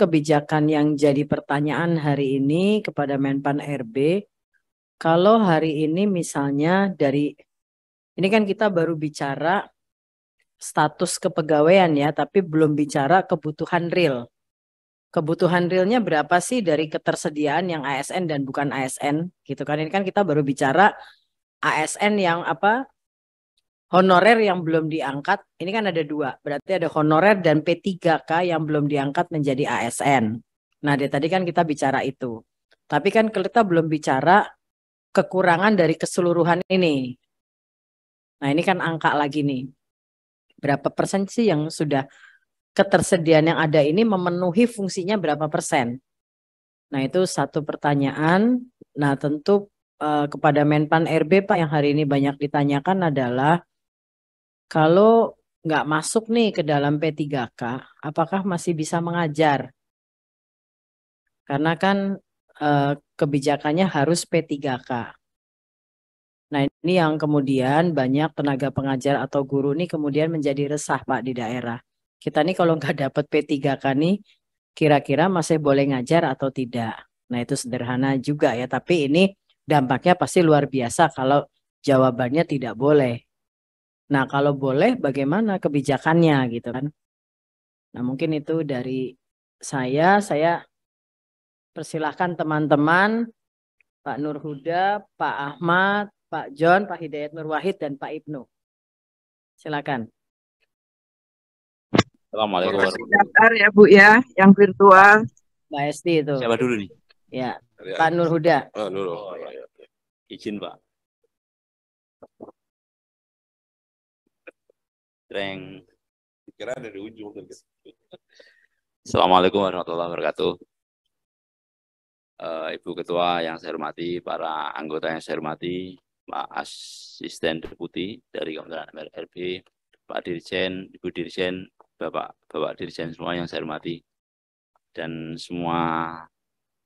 kebijakan yang jadi pertanyaan hari ini kepada Menpan RB, kalau hari ini misalnya dari ini kan kita baru bicara status kepegawaian ya, tapi belum bicara kebutuhan real. Kebutuhan realnya berapa sih dari ketersediaan yang ASN dan bukan ASN gitu kan? Ini kan kita baru bicara ASN yang apa honorer yang belum diangkat, ini kan ada dua, berarti ada honorer dan P3K yang belum diangkat menjadi ASN. Nah, dia tadi kan kita bicara itu. Tapi kan kita belum bicara kekurangan dari keseluruhan ini. Nah, ini kan angka lagi nih. Berapa persen sih yang sudah ketersediaan yang ada ini memenuhi fungsinya berapa persen? Nah, itu satu pertanyaan. Nah, tentu eh, kepada Menpan RB Pak yang hari ini banyak ditanyakan adalah kalau nggak masuk nih ke dalam P3K, apakah masih bisa mengajar? Karena kan eh, kebijakannya harus P3K. Nah ini yang kemudian banyak tenaga pengajar atau guru nih kemudian menjadi resah Pak di daerah. Kita nih kalau nggak dapat P3K nih kira-kira masih boleh ngajar atau tidak. Nah itu sederhana juga ya tapi ini dampaknya pasti luar biasa kalau jawabannya tidak boleh Nah, kalau boleh bagaimana kebijakannya gitu kan? Nah, mungkin itu dari saya, saya persilahkan teman-teman Pak Nur Huda, Pak Ahmad, Pak John, Pak Hidayat Nur Wahid dan Pak Ibnu. Silakan. Assalamualaikum. warahmatullahi ya Bu ya, yang virtual. Mbak Esti itu. Siapa dulu nih? Ya, Pak Nur Huda. Oh, Nur. Oh, ya. Izin Pak. Iya. Dreng. Hmm. Kira ada di ujung. Gitu. Assalamualaikum warahmatullahi wabarakatuh. Uh, Ibu Ketua yang saya hormati, para anggota yang saya hormati, Pak Asisten Deputi dari Kementerian MRRB, Pak Dirjen, Ibu Dirjen, Bapak Bapak Dirjen semua yang saya hormati, dan semua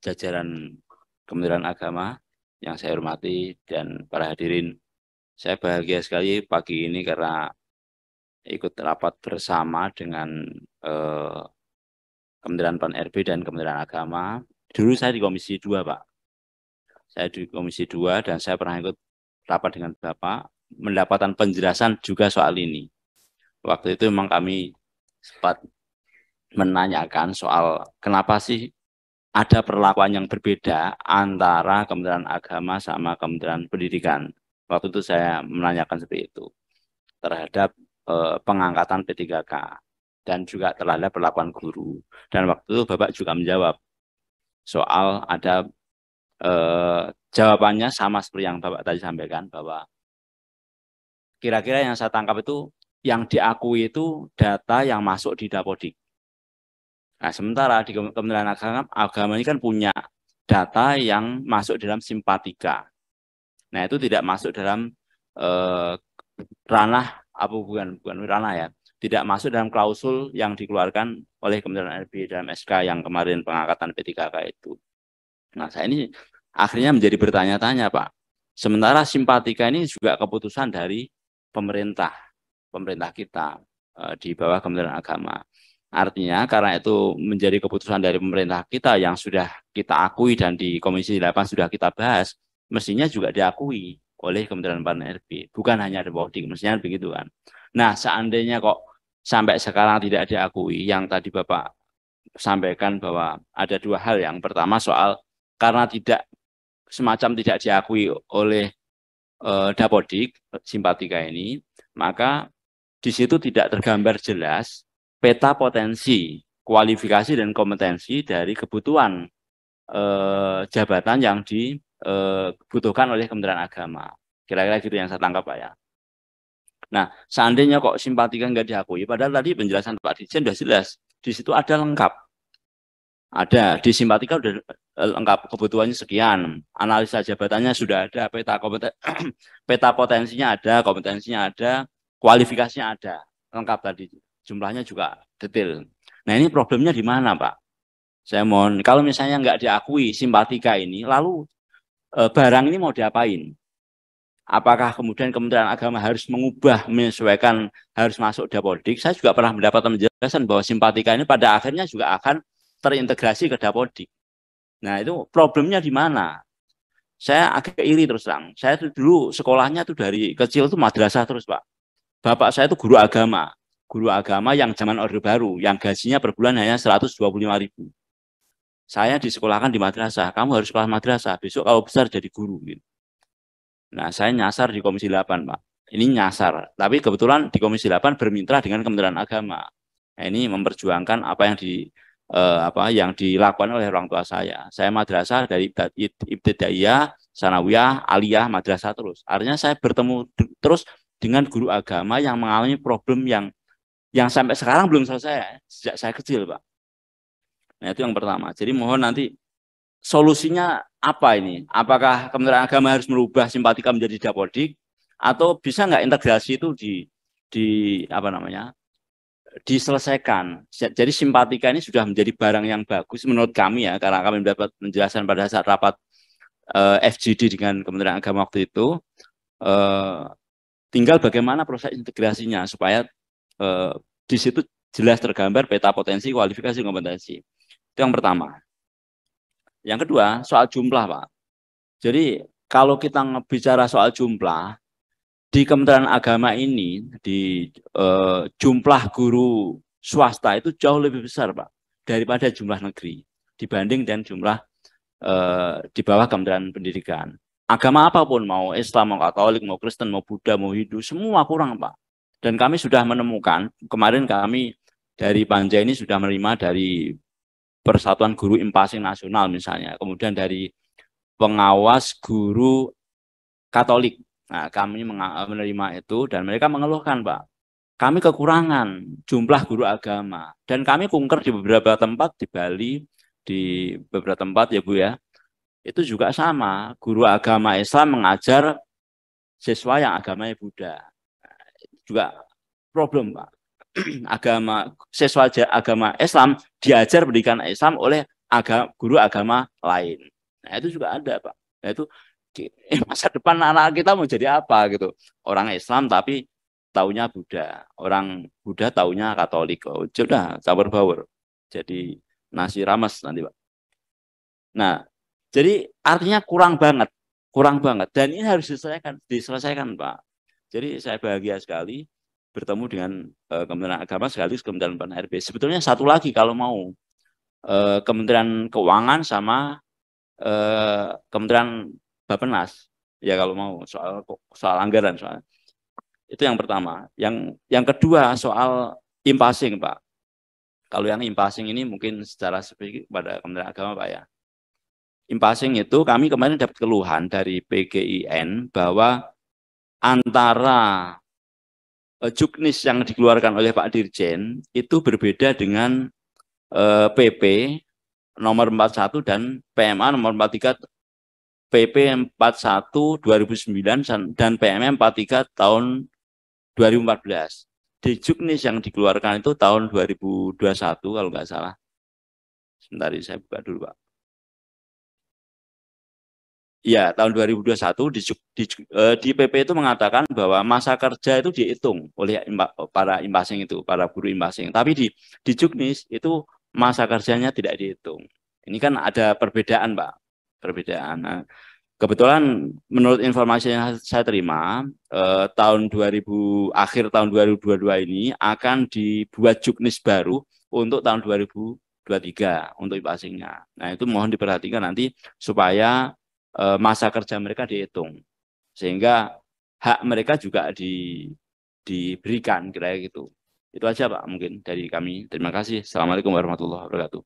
jajaran Kementerian Agama yang saya hormati dan para hadirin. Saya bahagia sekali pagi ini karena ikut rapat bersama dengan eh, Kementerian Pan RB dan Kementerian Agama. Dulu saya di Komisi 2, Pak. Saya di Komisi 2 dan saya pernah ikut rapat dengan Bapak mendapatkan penjelasan juga soal ini. Waktu itu memang kami sempat menanyakan soal kenapa sih ada perlakuan yang berbeda antara Kementerian Agama sama Kementerian Pendidikan. Waktu itu saya menanyakan seperti itu terhadap eh, pengangkatan P3K dan juga terhadap perlakuan guru. Dan waktu itu Bapak juga menjawab soal ada eh, jawabannya sama seperti yang Bapak tadi sampaikan bahwa kira-kira yang saya tangkap itu yang diakui itu data yang masuk di Dapodik. Nah, sementara di Kementerian Agama, agama ini kan punya data yang masuk dalam simpatika. Nah, itu tidak masuk dalam eh, ranah apa bukan bukan Wirana ya tidak masuk dalam klausul hmm. yang dikeluarkan oleh Kementerian RB dalam SK yang kemarin pengangkatan P3K itu. Nah, saya ini akhirnya menjadi bertanya-tanya, Pak. Sementara simpatika ini juga keputusan dari pemerintah, pemerintah kita e, di bawah Kementerian Agama. Artinya karena itu menjadi keputusan dari pemerintah kita yang sudah kita akui dan di Komisi 8 sudah kita bahas, mestinya juga diakui oleh Kementerian Pan RB. Bukan hanya ada di mestinya begitu kan. Nah, seandainya kok sampai sekarang tidak diakui yang tadi Bapak sampaikan bahwa ada dua hal. Yang pertama soal karena tidak semacam tidak diakui oleh e, eh, Dapodik simpatika ini, maka di situ tidak tergambar jelas peta potensi kualifikasi dan kompetensi dari kebutuhan eh, jabatan yang di dibutuhkan eh, oleh Kementerian Agama. Kira-kira gitu yang saya tangkap Pak ya. Nah, seandainya kok simpatika nggak diakui, padahal tadi penjelasan Pak Dirjen sudah jelas, di situ ada lengkap. Ada, di simpatika sudah eh, lengkap, kebutuhannya sekian, analisa jabatannya sudah ada, peta, kompeten, peta potensinya ada, kompetensinya ada, kualifikasinya ada, lengkap tadi. Jumlahnya juga detail. Nah ini problemnya di mana Pak? Saya mohon, kalau misalnya nggak diakui simpatika ini, lalu E, barang ini mau diapain? Apakah kemudian Kementerian Agama harus mengubah, menyesuaikan, harus masuk Dapodik? Saya juga pernah mendapatkan penjelasan bahwa simpatika ini pada akhirnya juga akan terintegrasi ke Dapodik. Nah itu problemnya di mana? Saya agak iri terus terang. Saya itu dulu sekolahnya tuh dari kecil itu madrasah terus pak. Bapak saya itu guru agama, guru agama yang zaman Orde Baru, yang gajinya per bulan hanya 125 ribu saya disekolahkan di madrasah, kamu harus sekolah madrasah, besok kalau besar jadi guru. Gitu. Nah, saya nyasar di Komisi 8, Pak. Ini nyasar, tapi kebetulan di Komisi 8 bermitra dengan Kementerian Agama. Nah, ini memperjuangkan apa yang di eh, apa yang dilakukan oleh orang tua saya. Saya madrasah dari ibtidaiyah, sanawiyah, aliyah, madrasah terus. Artinya saya bertemu terus dengan guru agama yang mengalami problem yang yang sampai sekarang belum selesai sejak saya kecil, Pak Nah, itu yang pertama. Jadi mohon nanti solusinya apa ini? Apakah Kementerian Agama harus merubah simpatika menjadi dapodik atau bisa nggak integrasi itu di di apa namanya? diselesaikan. Jadi simpatika ini sudah menjadi barang yang bagus menurut kami ya karena kami mendapat penjelasan pada saat rapat eh, FGD dengan Kementerian Agama waktu itu eh, tinggal bagaimana proses integrasinya supaya eh, di situ jelas tergambar peta potensi, kualifikasi, kompetensi. Itu yang pertama. Yang kedua, soal jumlah, Pak. Jadi, kalau kita bicara soal jumlah, di Kementerian Agama ini, di eh, jumlah guru swasta itu jauh lebih besar, Pak, daripada jumlah negeri dibanding dengan jumlah eh, di bawah Kementerian Pendidikan. Agama apapun, mau Islam, mau Katolik, mau Kristen, mau Buddha, mau Hindu, semua kurang, Pak. Dan kami sudah menemukan, kemarin kami dari Panja ini sudah menerima dari Persatuan Guru Impasing Nasional misalnya, kemudian dari pengawas guru Katolik. Nah, kami menerima itu dan mereka mengeluhkan, Pak. Kami kekurangan jumlah guru agama dan kami kunker di beberapa tempat di Bali, di beberapa tempat ya, Bu ya. Itu juga sama, guru agama Islam mengajar siswa yang agamanya Buddha. Nah, juga problem, Pak. agama aja agama Islam diajar pendidikan Islam oleh agama, guru agama lain. Nah, itu juga ada, Pak. Nah, itu masa depan anak kita mau jadi apa gitu. Orang Islam tapi taunya Buddha, orang Buddha taunya Katolik. Oh, sudah, campur baur. Jadi nasi rames nanti, Pak. Nah, jadi artinya kurang banget, kurang banget dan ini harus diselesaikan, diselesaikan, Pak. Jadi saya bahagia sekali bertemu dengan uh, Kementerian Agama sekaligus Kementerian Pan RB. Sebetulnya satu lagi kalau mau uh, Kementerian Keuangan sama uh, Kementerian Bappenas ya kalau mau soal soal anggaran soal itu yang pertama. Yang yang kedua soal impasing pak. Kalau yang impasing ini mungkin secara spesifik pada Kementerian Agama pak ya. Impasing itu kami kemarin dapat keluhan dari PGIN bahwa antara Eh, juknis yang dikeluarkan oleh Pak Dirjen itu berbeda dengan eh, PP nomor 41 dan PMA nomor 43 PP 41 2009 dan PMM 43 tahun 2014. Di Juknis yang dikeluarkan itu tahun 2021 kalau nggak salah. Sebentar, saya buka dulu Pak ya tahun 2021 di, di, eh, di PP itu mengatakan bahwa masa kerja itu dihitung oleh imba, para imbasing itu, para guru imbasing. Tapi di di Juknis itu masa kerjanya tidak dihitung. Ini kan ada perbedaan, Pak. Perbedaan. Nah, kebetulan menurut informasi yang saya terima, eh, tahun 2000 akhir tahun 2022 ini akan dibuat Juknis baru untuk tahun 2023 untuk imbasingnya. Nah, itu mohon diperhatikan nanti supaya Eh, masa kerja mereka dihitung sehingga hak mereka juga di diberikan kira gitu itu aja pak mungkin dari kami terima kasih assalamualaikum warahmatullahi wabarakatuh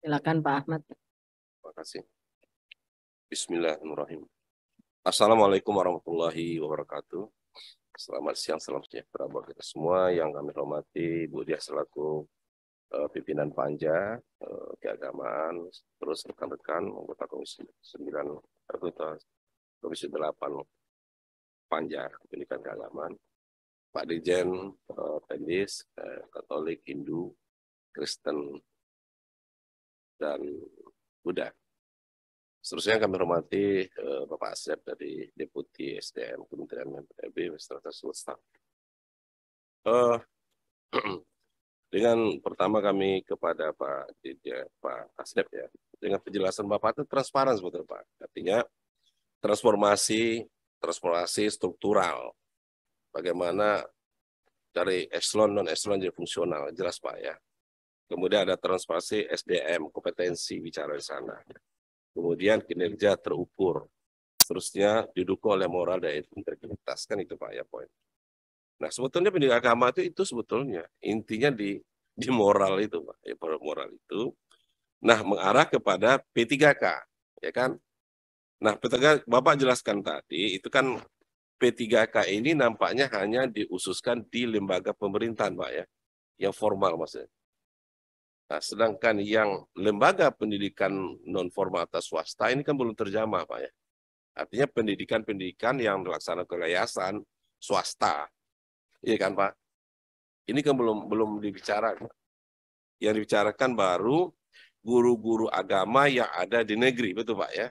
silakan pak Ahmad terima kasih Bismillahirrahmanirrahim Assalamualaikum warahmatullahi wabarakatuh Selamat siang, salam sejahtera buat kita semua yang kami hormati, Bu Diah selaku Eh, pimpinan Panja, eh, keagamaan, terus rekan-rekan anggota Komisi 9, anggota Komisi 8 Panja, Pendidikan Keagamaan, Pak Dirjen uh, eh, Pendis, Katolik, Hindu, Kristen, dan Buddha. Seterusnya kami hormati Bapak Asep dari Deputi SDM Kementerian MPB, Mr. Staff. Uh, dengan pertama kami kepada Pak ya, Pak Asdep ya dengan penjelasan Bapak itu transparan sebetulnya Pak artinya transformasi transformasi struktural bagaimana dari eselon non eselon jadi fungsional jelas Pak ya kemudian ada transformasi SDM kompetensi bicara di sana kemudian kinerja terukur seterusnya didukung oleh moral dan integritas kan itu Pak ya poin Nah, sebetulnya pendidikan agama itu itu sebetulnya intinya di di moral itu, Pak. Ya, moral itu. Nah, mengarah kepada P3K, ya kan? Nah, P3K Bapak jelaskan tadi itu kan P3K ini nampaknya hanya diususkan di lembaga pemerintahan, Pak ya. Yang formal maksudnya. Nah, sedangkan yang lembaga pendidikan non formal atau swasta ini kan belum terjamah, Pak ya. Artinya pendidikan-pendidikan yang dilaksanakan oleh yayasan swasta Iya kan Pak? Ini kan belum belum dibicarakan. Yang dibicarakan baru guru-guru agama yang ada di negeri, betul Pak ya?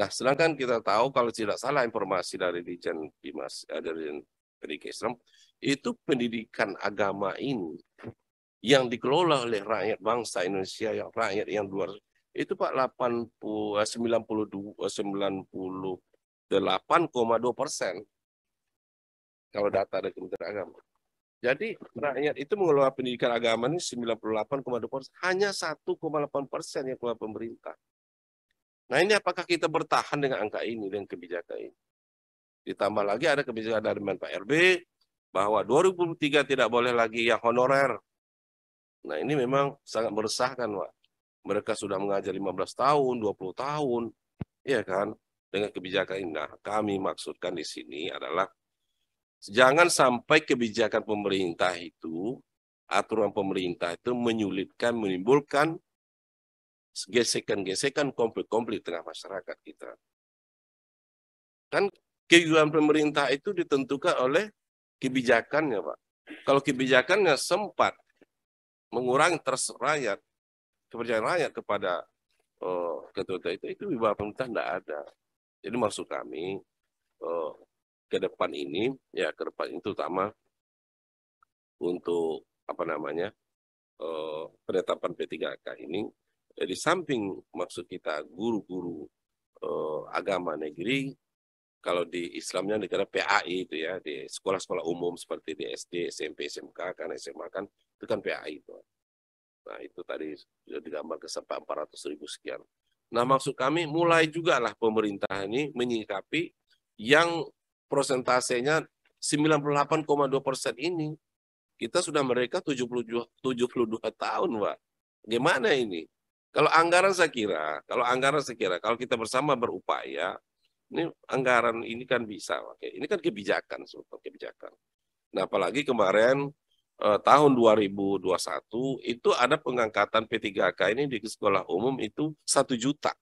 Nah, sedangkan kita tahu kalau tidak salah informasi dari Dijen Bimas eh, dari pendidikan Islam, itu pendidikan agama ini yang dikelola oleh rakyat bangsa Indonesia yang rakyat yang luar itu Pak 80 92 98,2 persen kalau data dari Kementerian Agama. Jadi rakyat itu mengelola pendidikan agama ini 98,2 persen. Hanya 1,8 persen yang keluar pemerintah. Nah ini apakah kita bertahan dengan angka ini, dan kebijakan ini? Ditambah lagi ada kebijakan dari Men Pak RB bahwa 2003 tidak boleh lagi yang honorer. Nah ini memang sangat meresahkan Pak. Mereka sudah mengajar 15 tahun, 20 tahun. ya kan? Dengan kebijakan ini. Nah, kami maksudkan di sini adalah Jangan sampai kebijakan pemerintah itu, aturan pemerintah itu menyulitkan, menimbulkan gesekan-gesekan konflik-konflik tengah masyarakat kita. Kan kehidupan pemerintah itu ditentukan oleh kebijakannya, Pak. Kalau kebijakannya sempat mengurangi terus rakyat, kepercayaan rakyat kepada oh, eh, ketua itu, itu wibawa pemerintah tidak ada. Jadi maksud kami, oh, ke depan ini ya ke depan itu utama untuk apa namanya uh, penetapan P3K ini eh, di samping maksud kita guru-guru uh, agama negeri kalau di Islamnya negara PAI itu ya di sekolah-sekolah umum seperti di SD, SMP, SMK kan SMA kan itu kan PAI itu. Nah itu tadi sudah digambarkan sampai 400 ribu sekian. Nah maksud kami mulai juga lah pemerintah ini menyikapi yang prosentasenya 98,2 persen ini. Kita sudah mereka 72, 72 tahun, Pak. Gimana ini? Kalau anggaran saya kira, kalau anggaran saya kira, kalau kita bersama berupaya, ini anggaran ini kan bisa, Pak. Ini kan kebijakan, sebetulnya kebijakan. Nah, apalagi kemarin eh, tahun 2021 itu ada pengangkatan P3K ini di sekolah umum itu satu juta.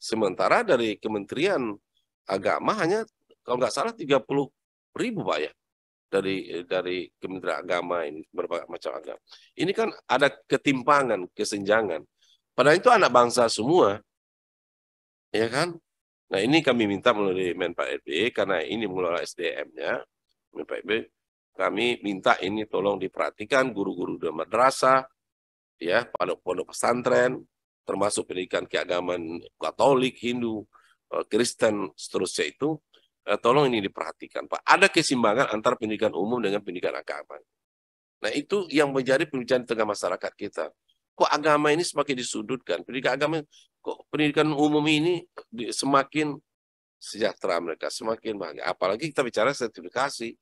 Sementara dari Kementerian Agama hanya kalau nggak salah 30 ribu Pak ya dari dari Kementerian Agama ini berbagai macam agama. Ini kan ada ketimpangan, kesenjangan. Padahal itu anak bangsa semua, ya kan? Nah ini kami minta melalui Men RB karena ini mengelola SDM-nya, Men RB, kami minta ini tolong diperhatikan guru-guru di madrasah, ya pondok-pondok pesantren, termasuk pendidikan keagamaan Katolik, Hindu, eh, Kristen, seterusnya itu Eh, tolong ini diperhatikan Pak. Ada kesimbangan antara pendidikan umum dengan pendidikan agama. Nah itu yang menjadi pembicaraan tengah masyarakat kita. Kok agama ini semakin disudutkan? Pendidikan agama, kok pendidikan umum ini semakin sejahtera mereka, semakin banyak. Apalagi kita bicara sertifikasi.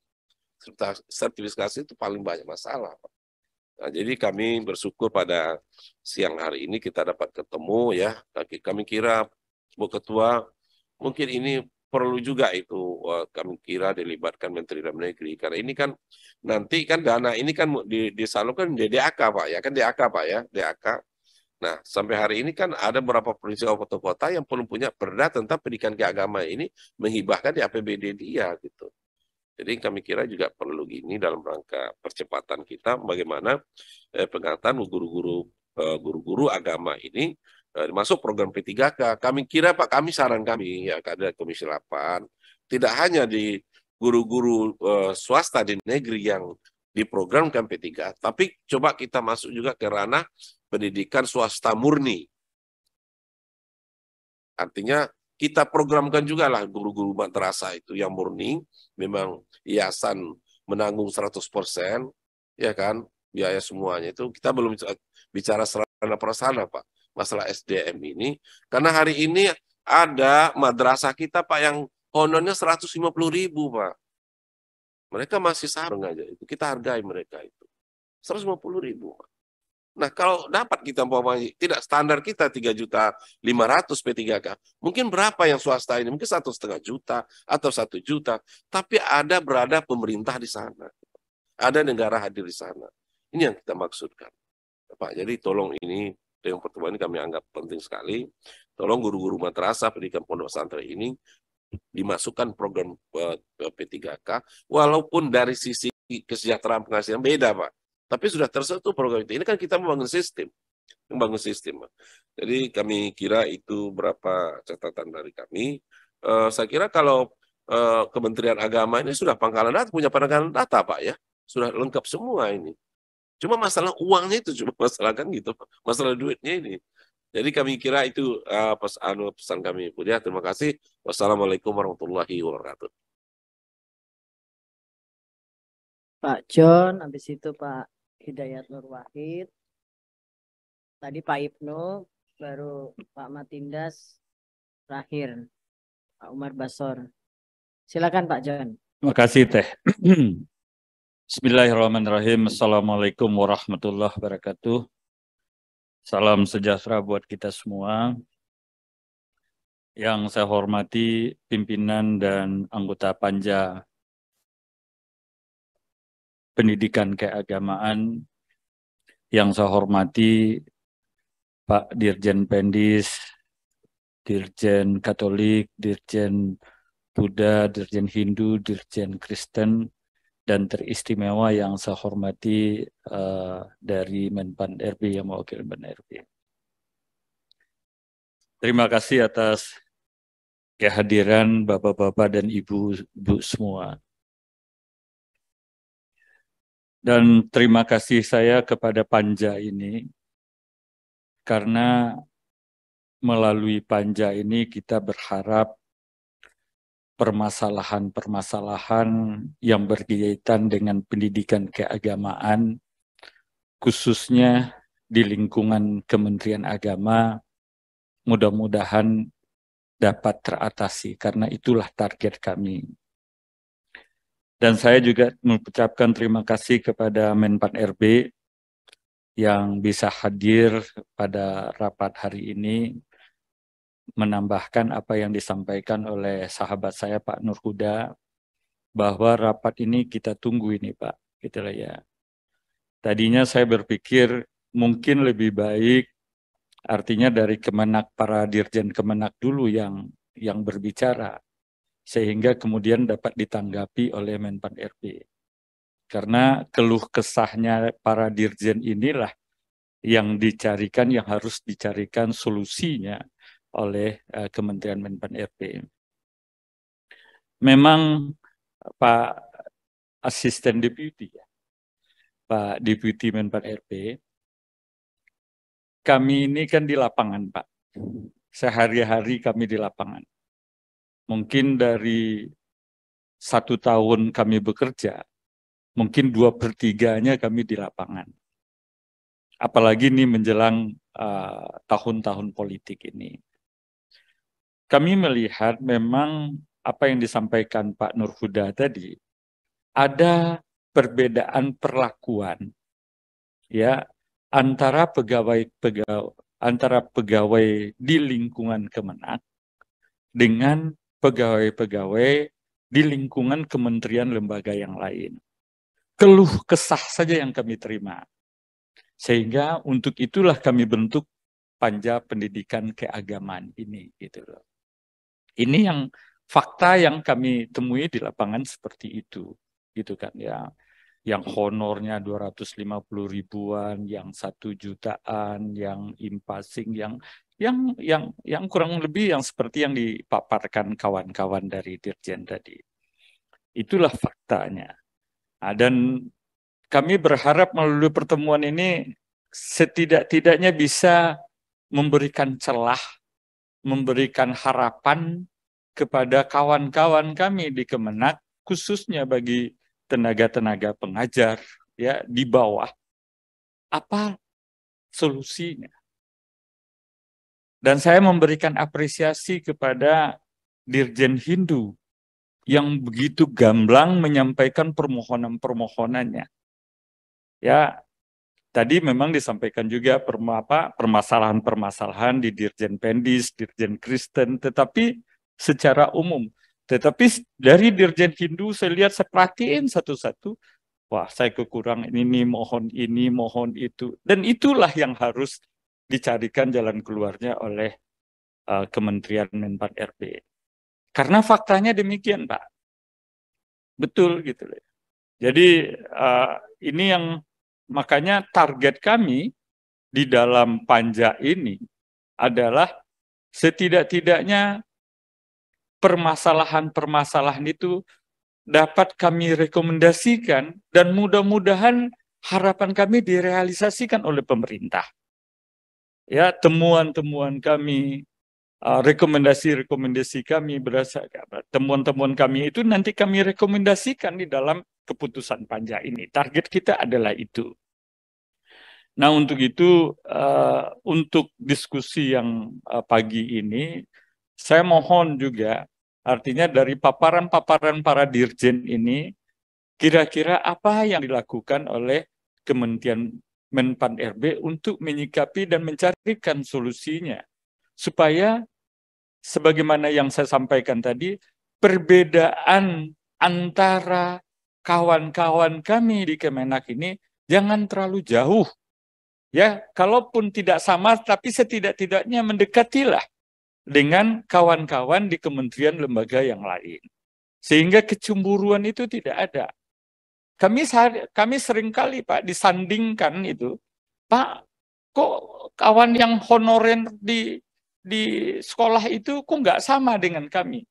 Sertifikasi itu paling banyak masalah. Nah, jadi kami bersyukur pada siang hari ini kita dapat ketemu ya. Kami kira Bu Ketua mungkin ini perlu juga itu uh, eh, kami kira dilibatkan Menteri Dalam Negeri karena ini kan nanti kan dana ini kan di, disalurkan di DAK Pak ya kan DAK Pak ya DAK. Nah sampai hari ini kan ada beberapa provinsi atau kota yang belum punya perda tentang pendidikan keagamaan ini menghibahkan di APBD dia gitu. Jadi kami kira juga perlu gini dalam rangka percepatan kita bagaimana eh, pengangkatan guru-guru eh, guru-guru agama ini Eh, masuk program P3K. Kami kira Pak, kami saran kami ya kader Komisi 8 tidak hanya di guru-guru uh, swasta di negeri yang diprogramkan P3, tapi coba kita masuk juga ke ranah pendidikan swasta murni. Artinya kita programkan juga lah guru-guru madrasah itu yang murni, memang yayasan menanggung 100%, ya kan, biaya semuanya itu kita belum bicara sarana prasarana Pak masalah SDM ini karena hari ini ada madrasah kita Pak yang honornya 150 ribu Pak. Mereka masih sarung aja itu. Kita hargai mereka itu. 150 ribu Pak. Nah kalau dapat kita umpamanya tidak standar kita 3 juta 500 P3K. Mungkin berapa yang swasta ini? Mungkin satu setengah juta atau satu juta. Tapi ada berada pemerintah di sana. Ada negara hadir di sana. Ini yang kita maksudkan. Pak, jadi tolong ini yang pertemuan ini kami anggap penting sekali. Tolong guru-guru madrasah pendidikan pondok pesantren ini dimasukkan program eh, P3K, walaupun dari sisi kesejahteraan penghasilan beda, Pak. Tapi sudah tersentuh program itu. Ini kan kita membangun sistem. Membangun sistem. Jadi kami kira itu berapa catatan dari kami. Uh, saya kira kalau uh, Kementerian Agama ini sudah pangkalan data, punya pangkalan data, Pak, ya. Sudah lengkap semua ini. Cuma masalah uangnya itu cuma masalah kan gitu, masalah duitnya ini. Jadi kami kira itu uh, ah, pas anu pesan kami. Budia, ah, terima kasih. Wassalamualaikum warahmatullahi wabarakatuh. Pak John, habis itu Pak Hidayat Nur Wahid. Tadi Pak Ibnu, baru Pak Matindas, terakhir Pak Umar Basor. Silakan Pak John. Terima kasih Teh. Bismillahirrahmanirrahim. Assalamualaikum warahmatullahi wabarakatuh. Salam sejahtera buat kita semua. Yang saya hormati pimpinan dan anggota Panja Pendidikan Keagamaan. Yang saya hormati Pak Dirjen Pendis, Dirjen Katolik, Dirjen Buddha, Dirjen Hindu, Dirjen Kristen, dan teristimewa yang saya hormati uh, dari Menpan RB yang mewakili Menpan RB. Terima kasih atas kehadiran Bapak-bapak dan Ibu-ibu semua. Dan terima kasih saya kepada Panja ini karena melalui Panja ini kita berharap permasalahan-permasalahan yang berkaitan dengan pendidikan keagamaan, khususnya di lingkungan Kementerian Agama, mudah-mudahan dapat teratasi karena itulah target kami. Dan saya juga mengucapkan terima kasih kepada Menpan RB yang bisa hadir pada rapat hari ini menambahkan apa yang disampaikan oleh sahabat saya Pak Nur Huda bahwa rapat ini kita tunggu ini Pak, gitu ya. Tadinya saya berpikir mungkin lebih baik artinya dari Kemenak para dirjen Kemenak dulu yang yang berbicara sehingga kemudian dapat ditanggapi oleh Menpan RB. Karena keluh kesahnya para dirjen inilah yang dicarikan, yang harus dicarikan solusinya oleh uh, Kementerian Menpan RB. Memang Pak Asisten Deputi, ya, Pak Deputi Menpan RB, kami ini kan di lapangan Pak. Sehari-hari kami di lapangan. Mungkin dari satu tahun kami bekerja, mungkin dua per tiganya kami di lapangan. Apalagi ini menjelang eh, tahun-tahun uh, tahun -tahun politik ini kami melihat memang apa yang disampaikan Pak Nur Huda tadi, ada perbedaan perlakuan ya antara pegawai pegawai antara pegawai di lingkungan Kemenak dengan pegawai-pegawai di lingkungan kementerian lembaga yang lain. Keluh kesah saja yang kami terima. Sehingga untuk itulah kami bentuk panja pendidikan keagamaan ini gitu loh. Ini yang fakta yang kami temui di lapangan seperti itu, gitu kan ya. Yang honornya 250 ribuan, yang satu jutaan, yang impasing, yang yang yang yang kurang lebih yang seperti yang dipaparkan kawan-kawan dari Dirjen tadi. Itulah faktanya. Nah, dan kami berharap melalui pertemuan ini setidak-tidaknya bisa memberikan celah memberikan harapan kepada kawan-kawan kami di Kemenak, khususnya bagi tenaga-tenaga pengajar ya di bawah. Apa solusinya? Dan saya memberikan apresiasi kepada Dirjen Hindu yang begitu gamblang menyampaikan permohonan-permohonannya. Ya, Tadi memang disampaikan juga permasalahan-permasalahan di Dirjen Pendis, Dirjen Kristen, tetapi secara umum. Tetapi dari Dirjen Hindu saya lihat saya perhatiin satu-satu, wah saya kekurangan ini, mohon ini, mohon itu. Dan itulah yang harus dicarikan jalan keluarnya oleh uh, Kementerian Menpan RB. Karena faktanya demikian, Pak. Betul gitu. Jadi uh, ini yang Makanya target kami di dalam panja ini adalah setidak-tidaknya permasalahan-permasalahan itu dapat kami rekomendasikan dan mudah-mudahan harapan kami direalisasikan oleh pemerintah. Ya, temuan-temuan kami, uh, rekomendasi-rekomendasi kami berdasarkan temuan-temuan kami itu nanti kami rekomendasikan di dalam keputusan panja ini. Target kita adalah itu. Nah, untuk itu, uh, untuk diskusi yang uh, pagi ini, saya mohon juga, artinya dari paparan-paparan para dirjen ini, kira-kira apa yang dilakukan oleh Kementerian Menpan RB untuk menyikapi dan mencarikan solusinya, supaya sebagaimana yang saya sampaikan tadi, perbedaan antara kawan-kawan kami di Kemenak ini jangan terlalu jauh. Ya, kalaupun tidak sama, tapi setidak-tidaknya mendekatilah dengan kawan-kawan di kementerian lembaga yang lain. Sehingga kecemburuan itu tidak ada. Kami kami kali Pak disandingkan itu, Pak, kok kawan yang honorer di di sekolah itu kok nggak sama dengan kami?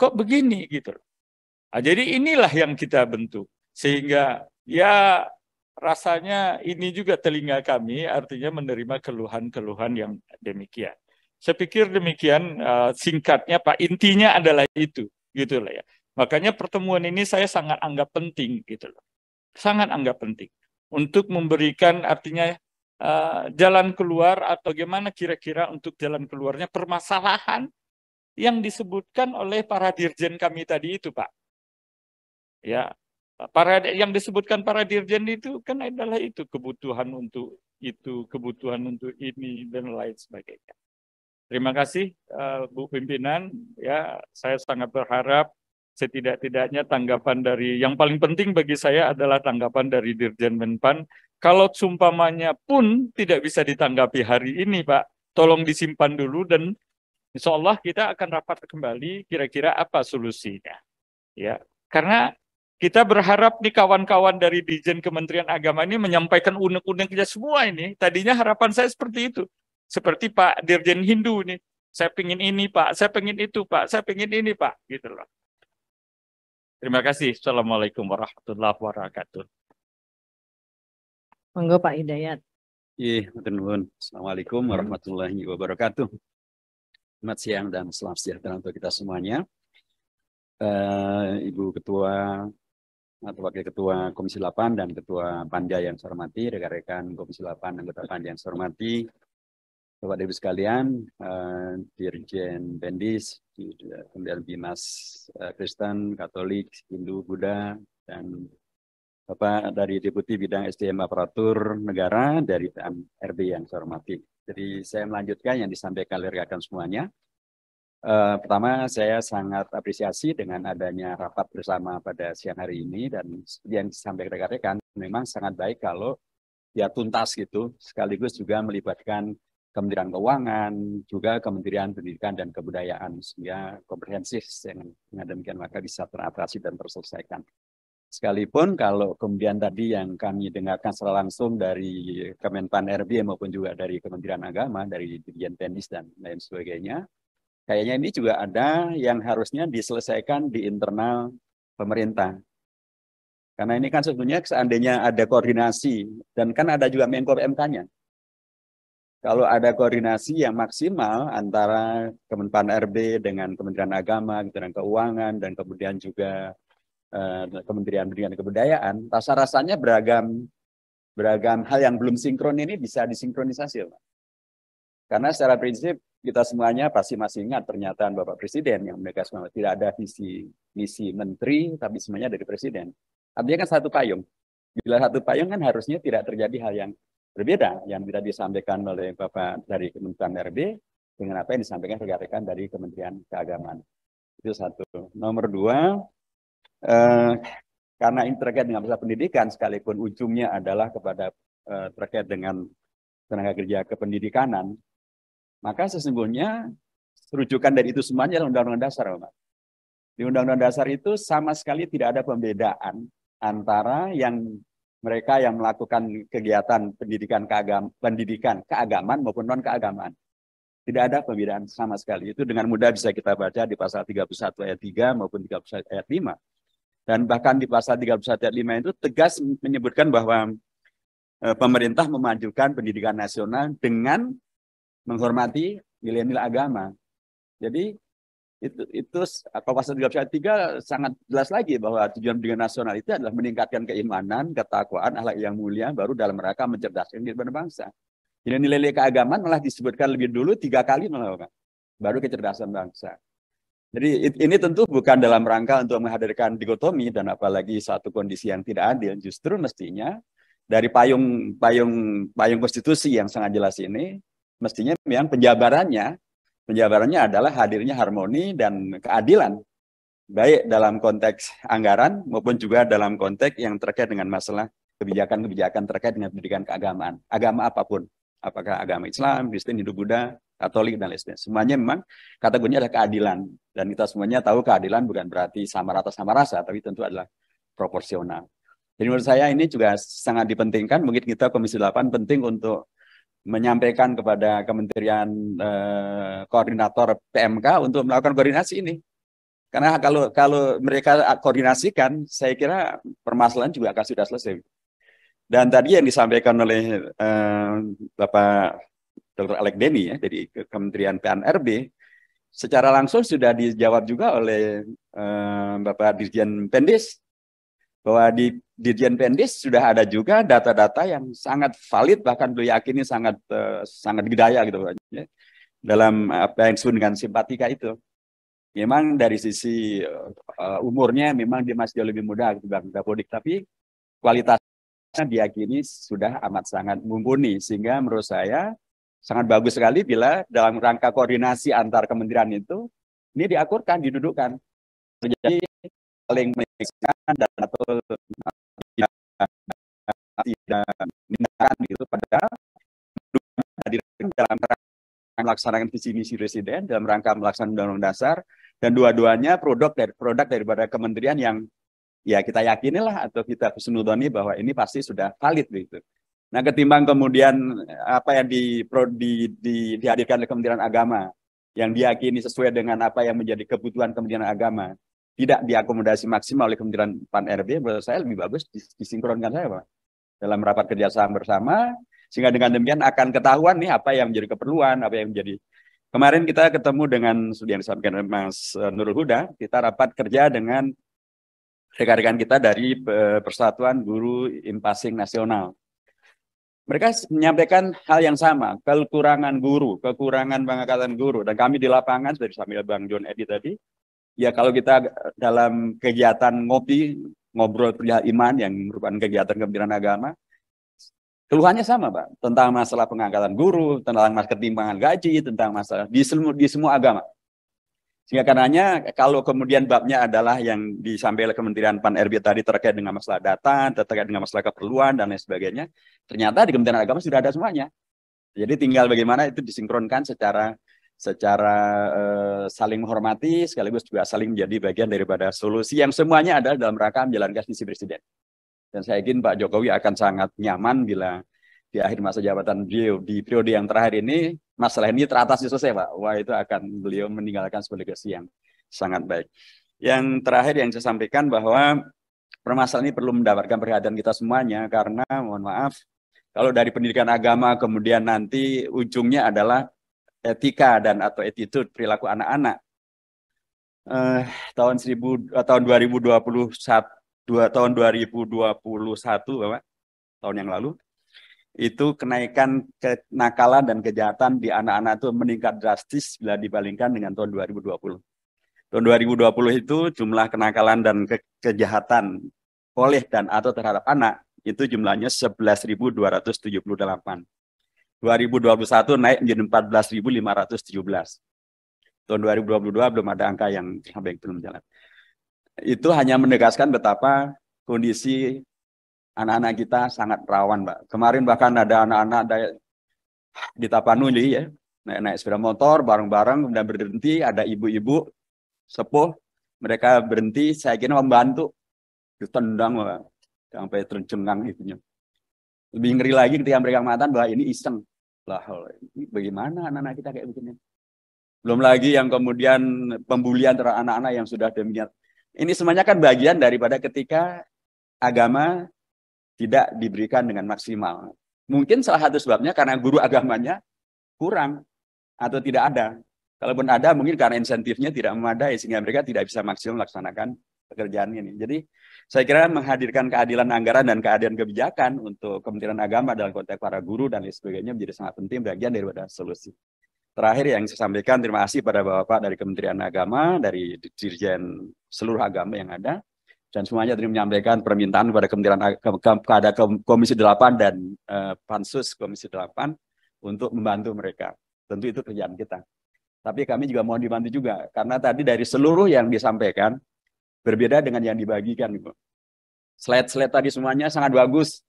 Kok begini gitu? Nah, jadi inilah yang kita bentuk. Sehingga ya rasanya ini juga telinga kami artinya menerima keluhan-keluhan yang demikian. Saya pikir demikian eh, singkatnya Pak, intinya adalah itu gitu lah ya. Makanya pertemuan ini saya sangat anggap penting gitu loh. Sangat anggap penting untuk memberikan artinya uh, jalan keluar atau gimana kira-kira untuk jalan keluarnya permasalahan yang disebutkan oleh para dirjen kami tadi itu Pak Ya, para yang disebutkan para dirjen itu kan adalah itu kebutuhan untuk itu, kebutuhan untuk ini dan lain sebagainya. Terima kasih uh, Bu pimpinan ya, saya sangat berharap setidak-tidaknya tanggapan dari yang paling penting bagi saya adalah tanggapan dari Dirjen Menpan. Kalau sumpamanya pun tidak bisa ditanggapi hari ini, Pak, tolong disimpan dulu dan insya Allah kita akan rapat kembali kira-kira apa solusinya. Ya, karena kita berharap nih kawan-kawan dari Dijen Kementerian Agama ini menyampaikan unek-uneknya semua ini. Tadinya harapan saya seperti itu. Seperti Pak Dirjen Hindu nih. Saya pengen ini Pak, saya pengen itu Pak, saya pengen ini Pak. Gitu loh. Terima kasih. Assalamualaikum warahmatullahi wabarakatuh. Monggo Pak Hidayat. Iya, nuhun. Assalamualaikum warahmatullahi wabarakatuh. Selamat siang dan selamat sejahtera untuk kita semuanya. Uh, Ibu Ketua atau Wakil Ketua Komisi 8 dan Ketua Panja yang saya hormati, rekan-rekan Komisi 8 anggota Panja yang saya hormati, Bapak Ibu sekalian, uh, Dirjen Bendis, kemudian Bimas uh, eh, Kristen, Katolik, Hindu, Buddha, dan Bapak dari Deputi Bidang SDM Aparatur Negara dari RB yang saya hormati. Jadi saya melanjutkan yang disampaikan oleh rekan semuanya. Uh, pertama, saya sangat apresiasi dengan adanya rapat bersama pada siang hari ini dan yang sampai rekan-rekan memang sangat baik kalau ya tuntas gitu, sekaligus juga melibatkan Kementerian Keuangan, juga Kementerian Pendidikan dan Kebudayaan sehingga komprehensif dengan, dengan demikian maka bisa teratasi dan terselesaikan. Sekalipun kalau kemudian tadi yang kami dengarkan secara langsung dari Kemenpan RB maupun juga dari Kementerian Agama, dari Dirjen Tenis dan lain sebagainya, Kayaknya ini juga ada yang harusnya diselesaikan di internal pemerintah. Karena ini kan sebetulnya seandainya ada koordinasi, dan kan ada juga Menko PMK-nya. Kalau ada koordinasi yang maksimal antara Kemenpan RB dengan Kementerian Agama, Kementerian Keuangan, dan kemudian juga eh, Kementerian Pendidikan dan Kebudayaan, rasa rasanya beragam beragam hal yang belum sinkron ini bisa disinkronisasi, Karena secara prinsip kita semuanya pasti masih ingat pernyataan Bapak Presiden yang menegaskan bahwa tidak ada visi misi menteri, tapi semuanya dari Presiden. Artinya kan satu payung. Bila satu payung kan harusnya tidak terjadi hal yang berbeda yang tidak disampaikan oleh Bapak dari Kementerian RB dengan apa yang disampaikan rekan-rekan dari Kementerian Keagamaan. Itu satu. Nomor dua, eh, karena ini terkait dengan masalah pendidikan, sekalipun ujungnya adalah kepada eh, terkait dengan tenaga kerja kependidikanan. Maka sesungguhnya rujukan dari itu semuanya adalah Undang-Undang Dasar. Umat. Di Undang-Undang Dasar itu sama sekali tidak ada pembedaan antara yang mereka yang melakukan kegiatan pendidikan keagam, pendidikan keagamaan maupun non keagamaan. Tidak ada pembedaan sama sekali. Itu dengan mudah bisa kita baca di pasal 31 ayat 3 maupun 31 ayat 5. Dan bahkan di pasal 31 ayat 5 itu tegas menyebutkan bahwa eh, pemerintah memajukan pendidikan nasional dengan menghormati nilai-nilai agama. Jadi itu itu pasal 33 sangat jelas lagi bahwa tujuan pendidikan nasional itu adalah meningkatkan keimanan, ketakwaan, akhlak yang mulia baru dalam rangka mencerdaskan diri bangsa. Jadi nilai-nilai keagamaan malah disebutkan lebih dulu tiga kali malah Pak. Baru kecerdasan bangsa. Jadi ini tentu bukan dalam rangka untuk menghadirkan dikotomi dan apalagi satu kondisi yang tidak adil. Justru mestinya dari payung payung payung konstitusi yang sangat jelas ini mestinya yang penjabarannya penjabarannya adalah hadirnya harmoni dan keadilan baik dalam konteks anggaran maupun juga dalam konteks yang terkait dengan masalah kebijakan-kebijakan terkait dengan pendidikan keagamaan agama apapun apakah agama Islam Kristen Hindu Buddha Katolik dan lain lain semuanya memang kategorinya adalah keadilan dan kita semuanya tahu keadilan bukan berarti sama rata sama rasa tapi tentu adalah proporsional jadi menurut saya ini juga sangat dipentingkan mungkin kita Komisi 8 penting untuk menyampaikan kepada Kementerian eh, Koordinator PMK untuk melakukan koordinasi ini. Karena kalau kalau mereka koordinasikan, saya kira permasalahan juga akan sudah selesai. Dan tadi yang disampaikan oleh eh, Bapak Dr. Alek Deni ya dari Kementerian PNRB secara langsung sudah dijawab juga oleh eh, Bapak Dirjen Pendis bahwa di Dirjen pendis sudah ada juga data-data yang sangat valid bahkan beliau yakini sangat uh, sangat gedaya gitu ya. dalam eh, apa yang disebut dengan simpatika itu memang dari sisi uh, umurnya memang dia masih jauh lebih muda gitu gitu, Dapodik tapi kualitasnya diyakini sudah amat sangat mumpuni sehingga menurut saya sangat bagus sekali bila dalam rangka koordinasi antar kementerian itu ini diakurkan didudukkan terjadi paling menyampaikan dan atau eh, tidak tidak gitu padahal dalam melaksanakan visi misi presiden dalam rangka melaksanakan undang-undang dasar dan dua-duanya produk dari produk daripada kementerian yang ya kita yakinilah atau kita kesenudoni bahwa ini pasti sudah valid gitu. Nah, ketimbang kemudian eh, apa yang di, di, di dihadirkan oleh Kementerian Agama yang diyakini sesuai dengan apa yang menjadi kebutuhan Kementerian Agama tidak diakomodasi maksimal oleh Kementerian Pan RB, menurut saya lebih bagus disinkronkan saya, Pak. Dalam rapat kerjasama bersama, sehingga dengan demikian akan ketahuan nih apa yang menjadi keperluan, apa yang menjadi Kemarin kita ketemu dengan yang disampaikan oleh Mas eh, Nurul Huda, kita rapat kerja dengan rekan-rekan kita dari eh, Persatuan Guru Impasing Nasional. Mereka menyampaikan hal yang sama, kekurangan guru, kekurangan pengangkatan guru. Dan kami di lapangan, sudah disampaikan Bang John Edi tadi, ya kalau kita dalam kegiatan ngopi, ngobrol perihal iman yang merupakan kegiatan kementerian agama, keluhannya sama, Pak. Tentang masalah pengangkatan guru, tentang masalah ketimbangan gaji, tentang masalah di semua, di semua agama. Sehingga karenanya kalau kemudian babnya adalah yang disampaikan oleh Kementerian Pan-RB tadi terkait dengan masalah data, terkait dengan masalah keperluan, dan lain sebagainya, ternyata di Kementerian Agama sudah ada semuanya. Jadi tinggal bagaimana itu disinkronkan secara secara uh, saling menghormati sekaligus juga saling menjadi bagian daripada solusi yang semuanya ada dalam rangka menjalankan visi presiden. Dan saya yakin Pak Jokowi akan sangat nyaman bila di akhir masa jabatan beliau di periode yang terakhir ini masalah ini teratasi selesai Pak. Wah itu akan beliau meninggalkan sebuah legasi yang sangat baik. Yang terakhir yang saya sampaikan bahwa permasalahan ini perlu mendapatkan perhatian kita semuanya karena mohon maaf kalau dari pendidikan agama kemudian nanti ujungnya adalah etika dan atau attitude perilaku anak-anak eh, tahun 1000 eh, tahun 2021 dua tahun 2021 Bapak tahun yang lalu itu kenaikan kenakalan dan kejahatan di anak-anak itu meningkat drastis bila dibandingkan dengan tahun 2020. Tahun 2020 itu jumlah kenakalan dan ke kejahatan oleh dan atau terhadap anak itu jumlahnya 11.278. 2021 naik menjadi 14.517. Tahun 2022 belum ada angka yang sampai belum jalan. Itu hanya menegaskan betapa kondisi anak-anak kita sangat rawan, Mbak. Kemarin bahkan ada anak-anak di Tapanuli ya, naik-naik sepeda motor bareng-bareng kemudian berhenti, ada ibu-ibu sepuh mereka berhenti, saya kira membantu ditendang sampai tercengang itunya. Lebih ngeri lagi ketika mereka mengatakan bahwa ini iseng. Lah, bagaimana anak-anak kita kayak begini? Belum lagi yang kemudian pembulian terhadap anak-anak yang sudah demikian. Ini semuanya kan bagian daripada ketika agama tidak diberikan dengan maksimal. Mungkin salah satu sebabnya karena guru agamanya kurang atau tidak ada. Kalaupun ada, mungkin karena insentifnya tidak memadai sehingga mereka tidak bisa maksimal melaksanakan pekerjaannya nih. Jadi saya kira menghadirkan keadilan anggaran dan keadilan kebijakan untuk Kementerian Agama dalam konteks para guru dan lain sebagainya menjadi sangat penting bagian daripada solusi. Terakhir yang saya sampaikan terima kasih pada Bapak dari Kementerian Agama, dari Dirjen seluruh agama yang ada, dan semuanya tadi menyampaikan permintaan kepada Kementerian kepada Komisi 8 dan uh, Pansus Komisi 8 untuk membantu mereka. Tentu itu kerjaan kita. Tapi kami juga mohon dibantu juga karena tadi dari seluruh yang disampaikan Berbeda dengan yang dibagikan. Slide-slide tadi semuanya sangat bagus,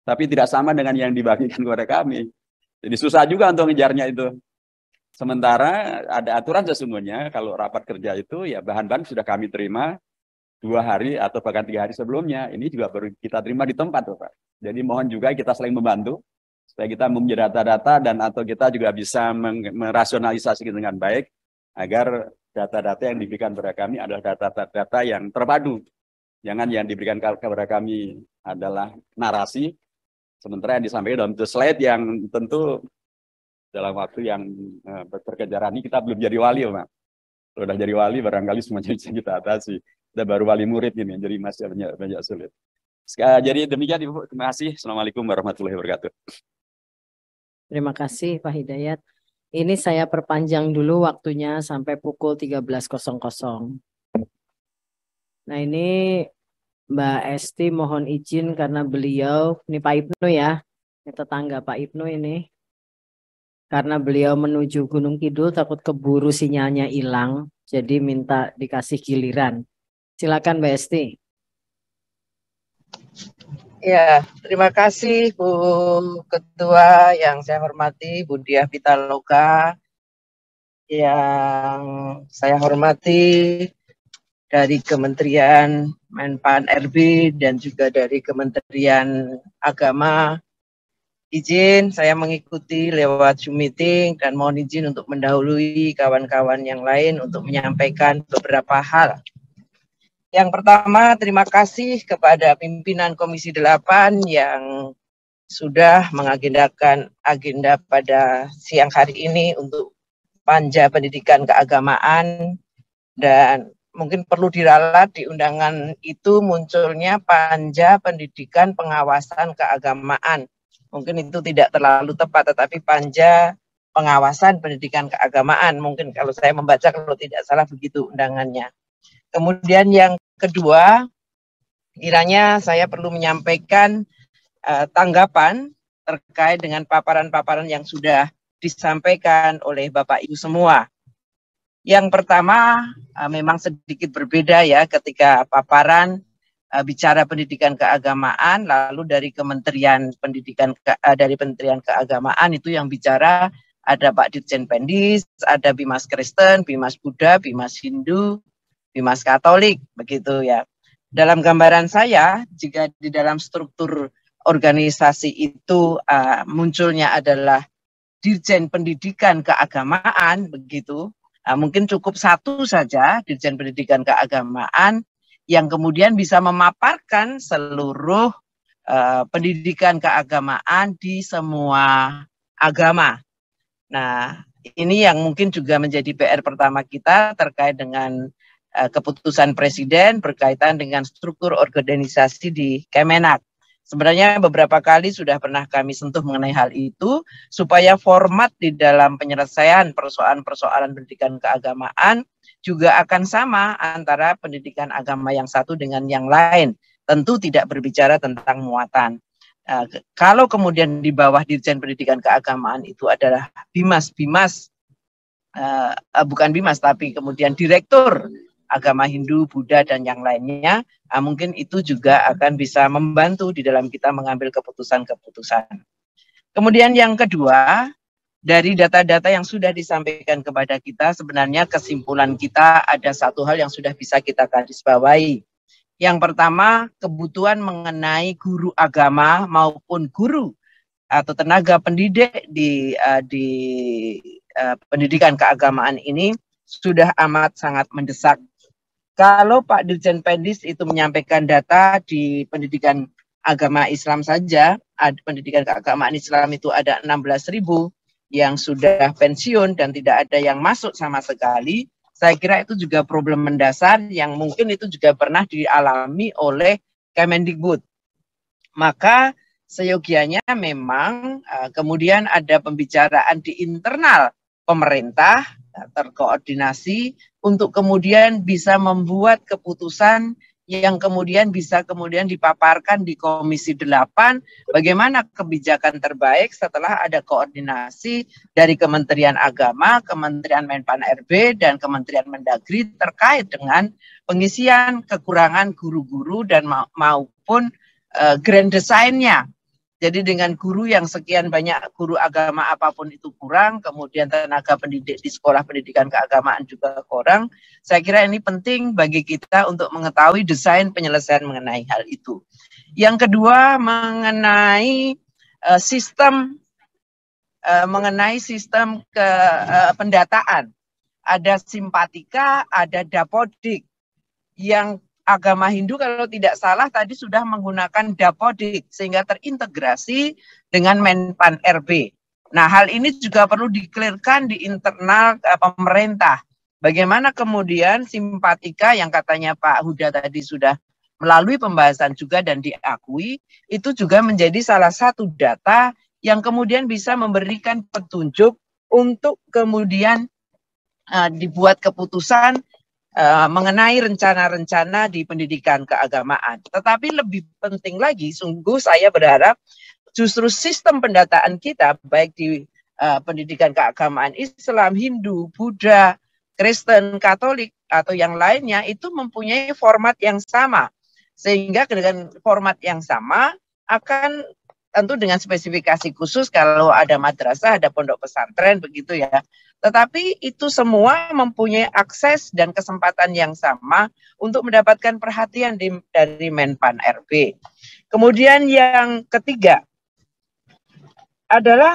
tapi tidak sama dengan yang dibagikan kepada kami. Jadi susah juga untuk ngejarnya itu. Sementara ada aturan sesungguhnya kalau rapat kerja itu ya bahan-bahan sudah kami terima dua hari atau bahkan tiga hari sebelumnya. Ini juga baru kita terima di tempat, Pak. Jadi mohon juga kita saling membantu supaya kita mempunyai data-data dan atau kita juga bisa merasionalisasi dengan baik agar data-data yang diberikan kepada kami adalah data-data yang terpadu. Jangan yang diberikan kepada kami adalah narasi, sementara yang disampaikan dalam slide yang tentu dalam waktu yang eh, berkejaran ini kita belum jadi wali, Pak. Kalau sudah jadi wali, barangkali semuanya bisa kita atasi. Kita baru wali murid ini, jadi masih banyak, banyak sulit. Jadi demikian, Ibu. Terima kasih. Assalamualaikum warahmatullahi wabarakatuh. Terima kasih, Pak Hidayat. Ini saya perpanjang dulu waktunya sampai pukul 13.00. Nah ini Mbak Esti mohon izin karena beliau, ini Pak Ibnu ya, ini tetangga Pak Ibnu ini. Karena beliau menuju Gunung Kidul takut keburu sinyalnya hilang, jadi minta dikasih giliran. Silakan Mbak Esti. Ya, terima kasih Bu Ketua yang saya hormati Bu Diah Pitaloka yang saya hormati dari Kementerian Menpan RB dan juga dari Kementerian Agama. Izin saya mengikuti lewat Zoom meeting dan mohon izin untuk mendahului kawan-kawan yang lain untuk menyampaikan beberapa hal yang pertama, terima kasih kepada pimpinan Komisi 8 yang sudah mengagendakan agenda pada siang hari ini untuk panja pendidikan keagamaan dan mungkin perlu diralat di undangan itu munculnya panja pendidikan pengawasan keagamaan. Mungkin itu tidak terlalu tepat tetapi panja pengawasan pendidikan keagamaan mungkin kalau saya membaca kalau tidak salah begitu undangannya. Kemudian yang kedua, kiranya saya perlu menyampaikan uh, tanggapan terkait dengan paparan-paparan yang sudah disampaikan oleh Bapak Ibu semua. Yang pertama, uh, memang sedikit berbeda ya ketika paparan uh, bicara pendidikan keagamaan, lalu dari Kementerian Pendidikan ke, uh, dari Kementerian Keagamaan itu yang bicara ada Pak Dirjen Pendis, ada Bimas Kristen, Bimas Buddha, Bimas Hindu, Bimas Katolik begitu ya. Dalam gambaran saya, jika di dalam struktur organisasi itu uh, munculnya adalah dirjen pendidikan keagamaan begitu, uh, mungkin cukup satu saja dirjen pendidikan keagamaan yang kemudian bisa memaparkan seluruh uh, pendidikan keagamaan di semua agama. Nah, ini yang mungkin juga menjadi PR pertama kita terkait dengan Eh, keputusan presiden berkaitan dengan struktur organisasi di Kemenak. Sebenarnya beberapa kali sudah pernah kami sentuh mengenai hal itu supaya format di dalam penyelesaian persoalan-persoalan pendidikan keagamaan juga akan sama antara pendidikan agama yang satu dengan yang lain. Tentu tidak berbicara tentang muatan. Nah, kalau kemudian di bawah Dirjen Pendidikan Keagamaan itu adalah bimas-bimas, uh, bukan bimas tapi kemudian direktur agama Hindu, Buddha, dan yang lainnya, uh, mungkin itu juga akan bisa membantu di dalam kita mengambil keputusan-keputusan. Kemudian yang kedua, dari data-data yang sudah disampaikan kepada kita, sebenarnya kesimpulan kita ada satu hal yang sudah bisa kita garis bawahi. Yang pertama, kebutuhan mengenai guru agama maupun guru atau tenaga pendidik di uh, di uh, pendidikan keagamaan ini sudah amat sangat mendesak kalau Pak Dirjen Pendis itu menyampaikan data di pendidikan agama Islam saja, pendidikan keagamaan Islam itu ada 16.000 ribu yang sudah pensiun dan tidak ada yang masuk sama sekali. Saya kira itu juga problem mendasar yang mungkin itu juga pernah dialami oleh Kemendikbud. Maka seyogianya memang eh, kemudian ada pembicaraan di internal pemerintah eh, terkoordinasi untuk kemudian bisa membuat keputusan yang kemudian bisa kemudian dipaparkan di Komisi 8 bagaimana kebijakan terbaik setelah ada koordinasi dari Kementerian Agama, Kementerian Menpan RB dan Kementerian Mendagri terkait dengan pengisian kekurangan guru-guru dan ma maupun uh, grand design-nya jadi dengan guru yang sekian banyak guru agama apapun itu kurang, kemudian tenaga pendidik di sekolah pendidikan keagamaan juga kurang. Saya kira ini penting bagi kita untuk mengetahui desain penyelesaian mengenai hal itu. Yang kedua mengenai eh, sistem eh, mengenai sistem ke eh, pendataan. Ada simpatika, ada dapodik yang agama Hindu kalau tidak salah tadi sudah menggunakan dapodik sehingga terintegrasi dengan Menpan RB. Nah, hal ini juga perlu dikelirkan di internal eh, pemerintah. Bagaimana kemudian simpatika yang katanya Pak Huda tadi sudah melalui pembahasan juga dan diakui, itu juga menjadi salah satu data yang kemudian bisa memberikan petunjuk untuk kemudian uh, dibuat keputusan Eh, mengenai rencana-rencana di pendidikan keagamaan. Tetapi lebih penting lagi, sungguh saya berharap justru sistem pendataan kita baik di uh, pendidikan keagamaan Islam, Hindu, Buddha, Kristen, Katolik atau yang lainnya itu mempunyai format yang sama. Sehingga dengan format yang sama akan tentu dengan spesifikasi khusus kalau ada madrasah, ada pondok pesantren begitu ya. Tetapi itu semua mempunyai akses dan kesempatan yang sama untuk mendapatkan perhatian di, dari Menpan RB. Kemudian yang ketiga adalah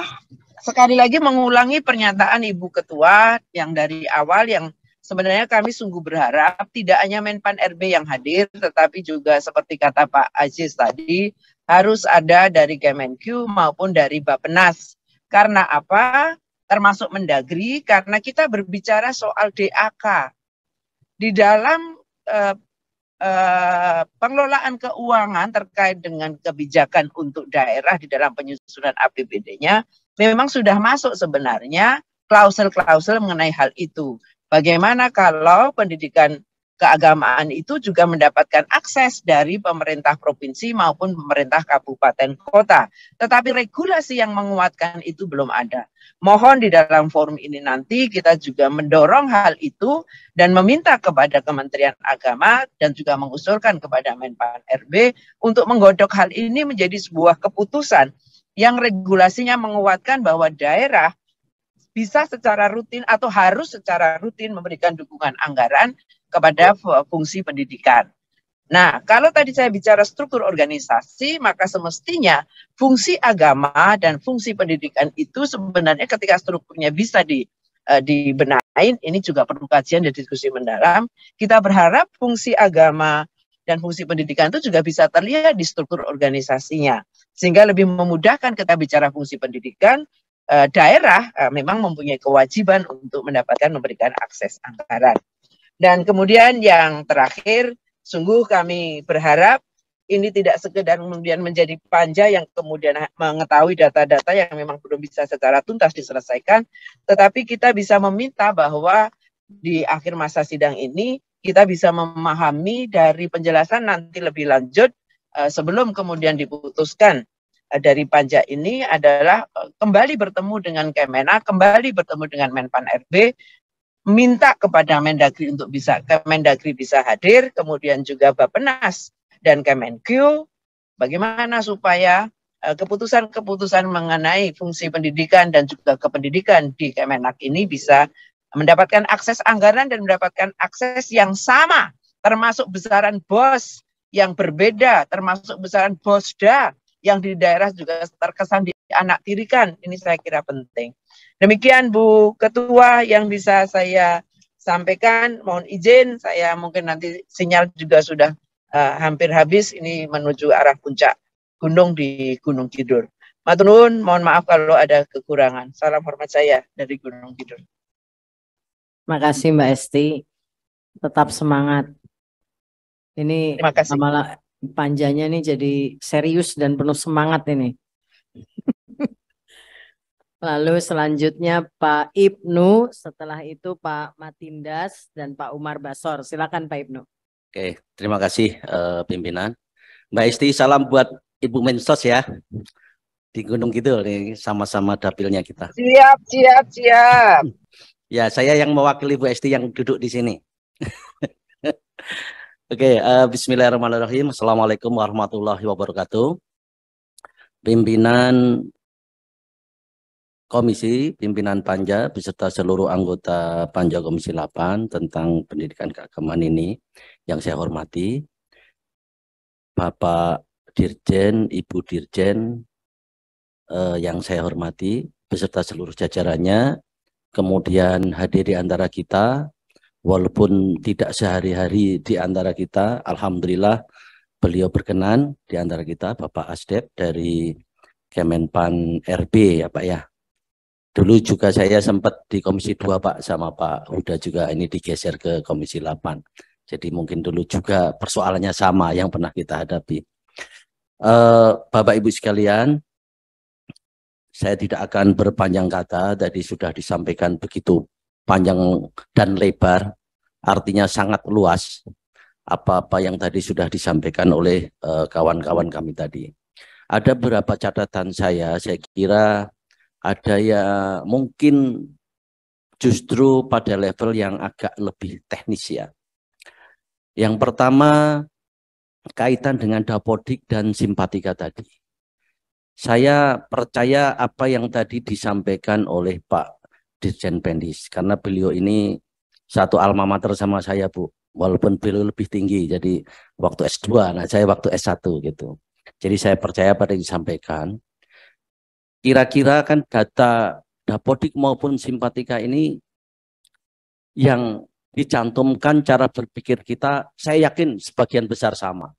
sekali lagi mengulangi pernyataan Ibu Ketua yang dari awal yang sebenarnya kami sungguh berharap tidak hanya Menpan RB yang hadir, tetapi juga seperti kata Pak Aziz tadi, harus ada dari Kemenq maupun dari Bapenas. Karena apa? termasuk Mendagri karena kita berbicara soal DAK. Di dalam eh, eh, pengelolaan keuangan terkait dengan kebijakan untuk daerah di dalam penyusunan APBD-nya memang sudah masuk sebenarnya klausul-klausul mengenai hal itu. Bagaimana kalau pendidikan keagamaan itu juga mendapatkan akses dari pemerintah provinsi maupun pemerintah kabupaten kota. Tetapi regulasi yang menguatkan itu belum ada. Mohon di dalam forum ini nanti kita juga mendorong hal itu dan meminta kepada Kementerian Agama dan juga mengusulkan kepada Menpan RB untuk menggodok hal ini menjadi sebuah keputusan yang regulasinya menguatkan bahwa daerah bisa secara rutin atau harus secara rutin memberikan dukungan anggaran kepada fungsi pendidikan. Nah, kalau tadi saya bicara struktur organisasi, maka semestinya fungsi agama dan fungsi pendidikan itu sebenarnya ketika strukturnya bisa di uh, ini juga perlu kajian dan diskusi mendalam. Kita berharap fungsi agama dan fungsi pendidikan itu juga bisa terlihat di struktur organisasinya, sehingga lebih memudahkan kita bicara fungsi pendidikan. Eh, daerah eh, memang mempunyai kewajiban untuk mendapatkan memberikan akses anggaran. Dan kemudian yang terakhir, sungguh kami berharap ini tidak sekedar kemudian menjadi panja yang kemudian mengetahui data-data yang memang belum bisa secara tuntas diselesaikan, tetapi kita bisa meminta bahwa di akhir masa sidang ini kita bisa memahami dari penjelasan nanti lebih lanjut eh, sebelum kemudian diputuskan eh, dari panja ini adalah eh, kembali bertemu dengan Kemena, kembali bertemu dengan Menpan RB minta kepada Mendagri untuk bisa Kemendagri bisa hadir, kemudian juga Bapenas dan Kemenq bagaimana supaya eh, keputusan-keputusan mengenai fungsi pendidikan dan juga kependidikan di Kemenak ini bisa mendapatkan akses anggaran dan mendapatkan akses yang sama termasuk besaran BOS yang berbeda termasuk besaran BOSDA yang di daerah juga terkesan di anak tirikan. Ini saya kira penting. Demikian Bu Ketua yang bisa saya sampaikan. Mohon izin, saya mungkin nanti sinyal juga sudah uh, hampir habis. Ini menuju arah puncak gunung di Gunung Kidul. Matunun, mohon maaf kalau ada kekurangan. Salam hormat saya dari Gunung Kidul. Terima kasih Mbak Esti. Tetap semangat. Ini Terima kasih. Panjangnya ini jadi serius dan penuh semangat ini. Lalu selanjutnya Pak Ibnu, setelah itu Pak Matindas dan Pak Umar Basor. Silakan Pak Ibnu. Oke, terima kasih uh, pimpinan. Mbak Isti, salam buat Ibu Mensos ya. Di Gunung Kidul nih, sama-sama dapilnya kita. Siap, siap, siap. Ya, saya yang mewakili Bu Esti yang duduk di sini. Oke, okay, uh, eh, Bismillahirrahmanirrahim. Assalamualaikum warahmatullahi wabarakatuh. Pimpinan Komisi, pimpinan Panja, beserta seluruh anggota Panja Komisi 8 tentang pendidikan keagamaan ini yang saya hormati, Bapak Dirjen, Ibu Dirjen uh, yang saya hormati, beserta seluruh jajarannya, kemudian hadir di antara kita walaupun tidak sehari-hari di antara kita, alhamdulillah beliau berkenan di antara kita Bapak Asdep dari Kemenpan RB ya Pak ya. Dulu juga saya sempat di Komisi 2 Pak sama Pak Huda juga ini digeser ke Komisi 8. Jadi mungkin dulu juga persoalannya sama yang pernah kita hadapi. Uh, Bapak Ibu sekalian, saya tidak akan berpanjang kata, tadi sudah disampaikan begitu panjang dan lebar, artinya sangat luas apa-apa yang tadi sudah disampaikan oleh eh, kawan-kawan kami tadi. Ada beberapa catatan saya, saya kira ada ya mungkin justru pada level yang agak lebih teknis ya. Yang pertama kaitan dengan dapodik dan simpatika tadi. Saya percaya apa yang tadi disampaikan oleh Pak Dirjen Pendis karena beliau ini satu alma mater sama saya Bu walaupun beliau lebih tinggi jadi waktu S2 nah saya waktu S1 gitu jadi saya percaya pada yang disampaikan kira-kira kan data dapodik maupun simpatika ini yang dicantumkan cara berpikir kita saya yakin sebagian besar sama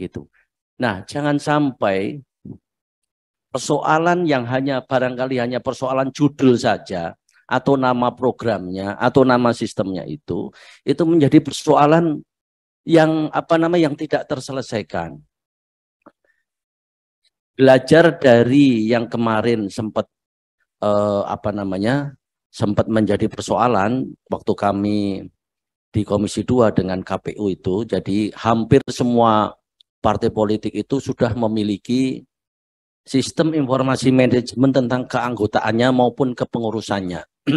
gitu nah jangan sampai persoalan yang hanya barangkali hanya persoalan judul saja atau nama programnya atau nama sistemnya itu itu menjadi persoalan yang apa nama yang tidak terselesaikan. Belajar dari yang kemarin sempat eh, apa namanya sempat menjadi persoalan waktu kami di Komisi 2 dengan KPU itu jadi hampir semua partai politik itu sudah memiliki sistem informasi manajemen tentang keanggotaannya maupun kepengurusannya.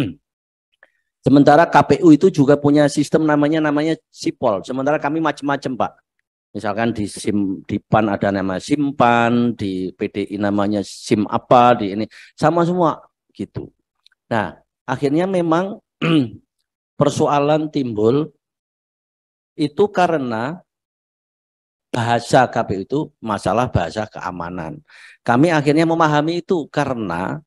Sementara KPU itu juga punya sistem namanya namanya Sipol. Sementara kami macam-macam, Pak. Misalkan di SIM di PAN ada nama Simpan, di PDI namanya SIM apa, di ini sama semua gitu. Nah, akhirnya memang persoalan timbul itu karena bahasa KPU itu masalah bahasa keamanan. Kami akhirnya memahami itu karena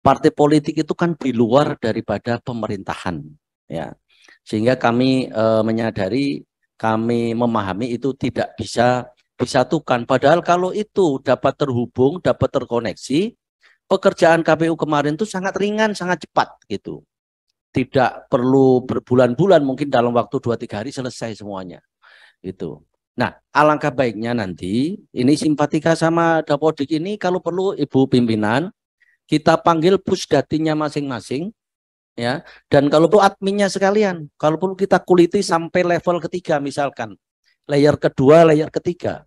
partai politik itu kan di luar daripada pemerintahan, ya. Sehingga kami e, menyadari, kami memahami itu tidak bisa disatukan. Padahal kalau itu dapat terhubung, dapat terkoneksi, pekerjaan KPU kemarin itu sangat ringan, sangat cepat gitu. Tidak perlu berbulan-bulan, mungkin dalam waktu 2-3 hari selesai semuanya. Itu. Nah, alangkah baiknya nanti ini simpatika sama dapodik ini kalau perlu ibu pimpinan kita panggil pusdatinya masing-masing ya dan kalau perlu adminnya sekalian kalau perlu kita kuliti sampai level ketiga misalkan layer kedua layer ketiga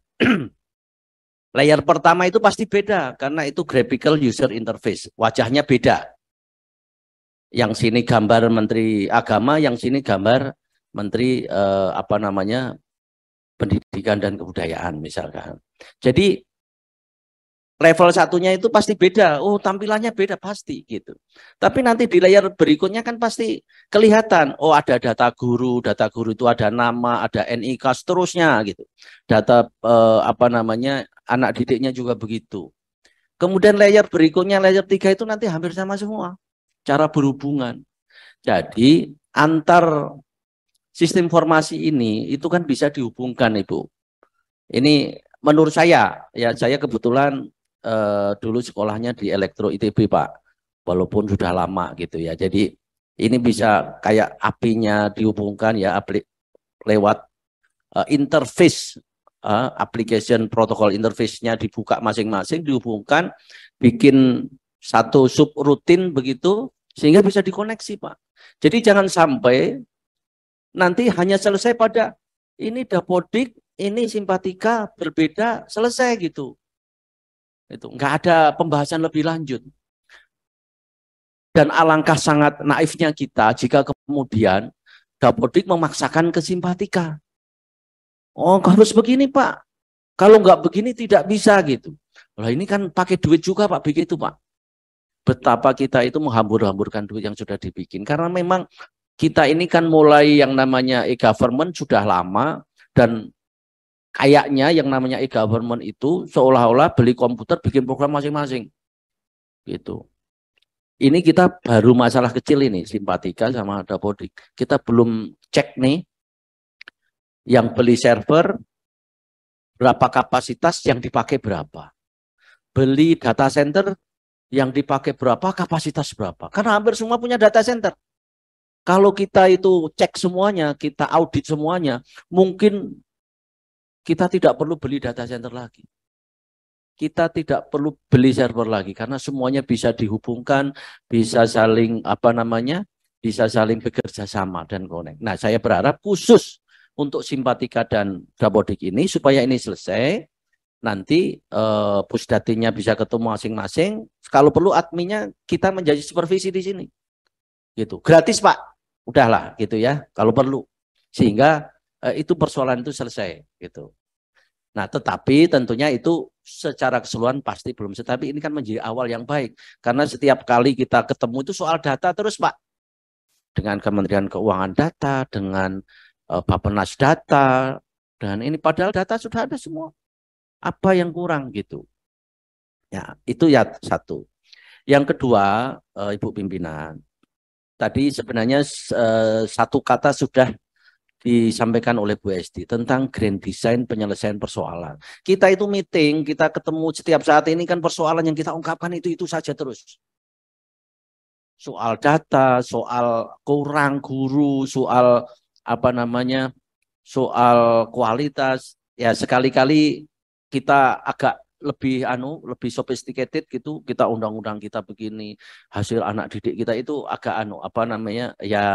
layer pertama itu pasti beda karena itu graphical user interface wajahnya beda yang sini gambar menteri agama yang sini gambar menteri eh, apa namanya pendidikan dan kebudayaan misalkan. Jadi level satunya itu pasti beda. Oh, tampilannya beda pasti gitu. Tapi nanti di layar berikutnya kan pasti kelihatan, oh ada data guru, data guru itu ada nama, ada NIK seterusnya gitu. Data eh, apa namanya? anak didiknya juga begitu. Kemudian layer berikutnya, layer tiga itu nanti hampir sama semua. Cara berhubungan. Jadi antar sistem formasi ini itu kan bisa dihubungkan Ibu. Ini menurut saya ya saya kebetulan eh, dulu sekolahnya di elektro ITB Pak. Walaupun sudah lama gitu ya. Jadi ini bisa kayak apinya dihubungkan ya aplik lewat eh, interface uh, application protokol interface-nya dibuka masing-masing dihubungkan bikin satu subrutin begitu sehingga bisa dikoneksi Pak. Jadi jangan sampai Nanti hanya selesai pada ini dapodik, ini simpatika berbeda, selesai gitu. Itu nggak ada pembahasan lebih lanjut. Dan alangkah sangat naifnya kita jika kemudian dapodik memaksakan ke Oh, harus begini, Pak. Kalau nggak begini tidak bisa gitu. Lah ini kan pakai duit juga, Pak, begitu, Pak betapa kita itu menghambur-hamburkan duit yang sudah dibikin karena memang kita ini kan mulai yang namanya e-government sudah lama dan kayaknya yang namanya e-government itu seolah-olah beli komputer bikin program masing-masing. Gitu. Ini kita baru masalah kecil ini, simpatika sama ada Kita belum cek nih yang beli server berapa kapasitas yang dipakai berapa. Beli data center yang dipakai berapa, kapasitas berapa. Karena hampir semua punya data center. Kalau kita itu cek semuanya, kita audit semuanya, mungkin kita tidak perlu beli data center lagi. Kita tidak perlu beli server lagi karena semuanya bisa dihubungkan, bisa saling apa namanya, bisa saling bekerja sama dan konek. Nah, saya berharap khusus untuk simpatika dan dapodik ini supaya ini selesai nanti eh, pusdatinya bisa ketemu masing-masing. Kalau perlu adminnya kita menjadi supervisi di sini gitu gratis pak udahlah gitu ya kalau perlu sehingga eh, itu persoalan itu selesai gitu nah tetapi tentunya itu secara keseluruhan pasti belum tetapi ini kan menjadi awal yang baik karena setiap kali kita ketemu itu soal data terus pak dengan Kementerian Keuangan data dengan eh, Bapenas data dan ini padahal data sudah ada semua apa yang kurang gitu ya itu ya satu yang kedua eh, ibu pimpinan tadi sebenarnya eh, satu kata sudah disampaikan oleh Bu Esti tentang grand design penyelesaian persoalan. Kita itu meeting, kita ketemu setiap saat ini kan persoalan yang kita ungkapkan itu-itu saja terus. Soal data, soal kurang guru, soal apa namanya, soal kualitas. Ya sekali-kali kita agak lebih anu lebih sophisticated gitu kita undang-undang kita begini hasil anak didik kita itu agak anu apa namanya ya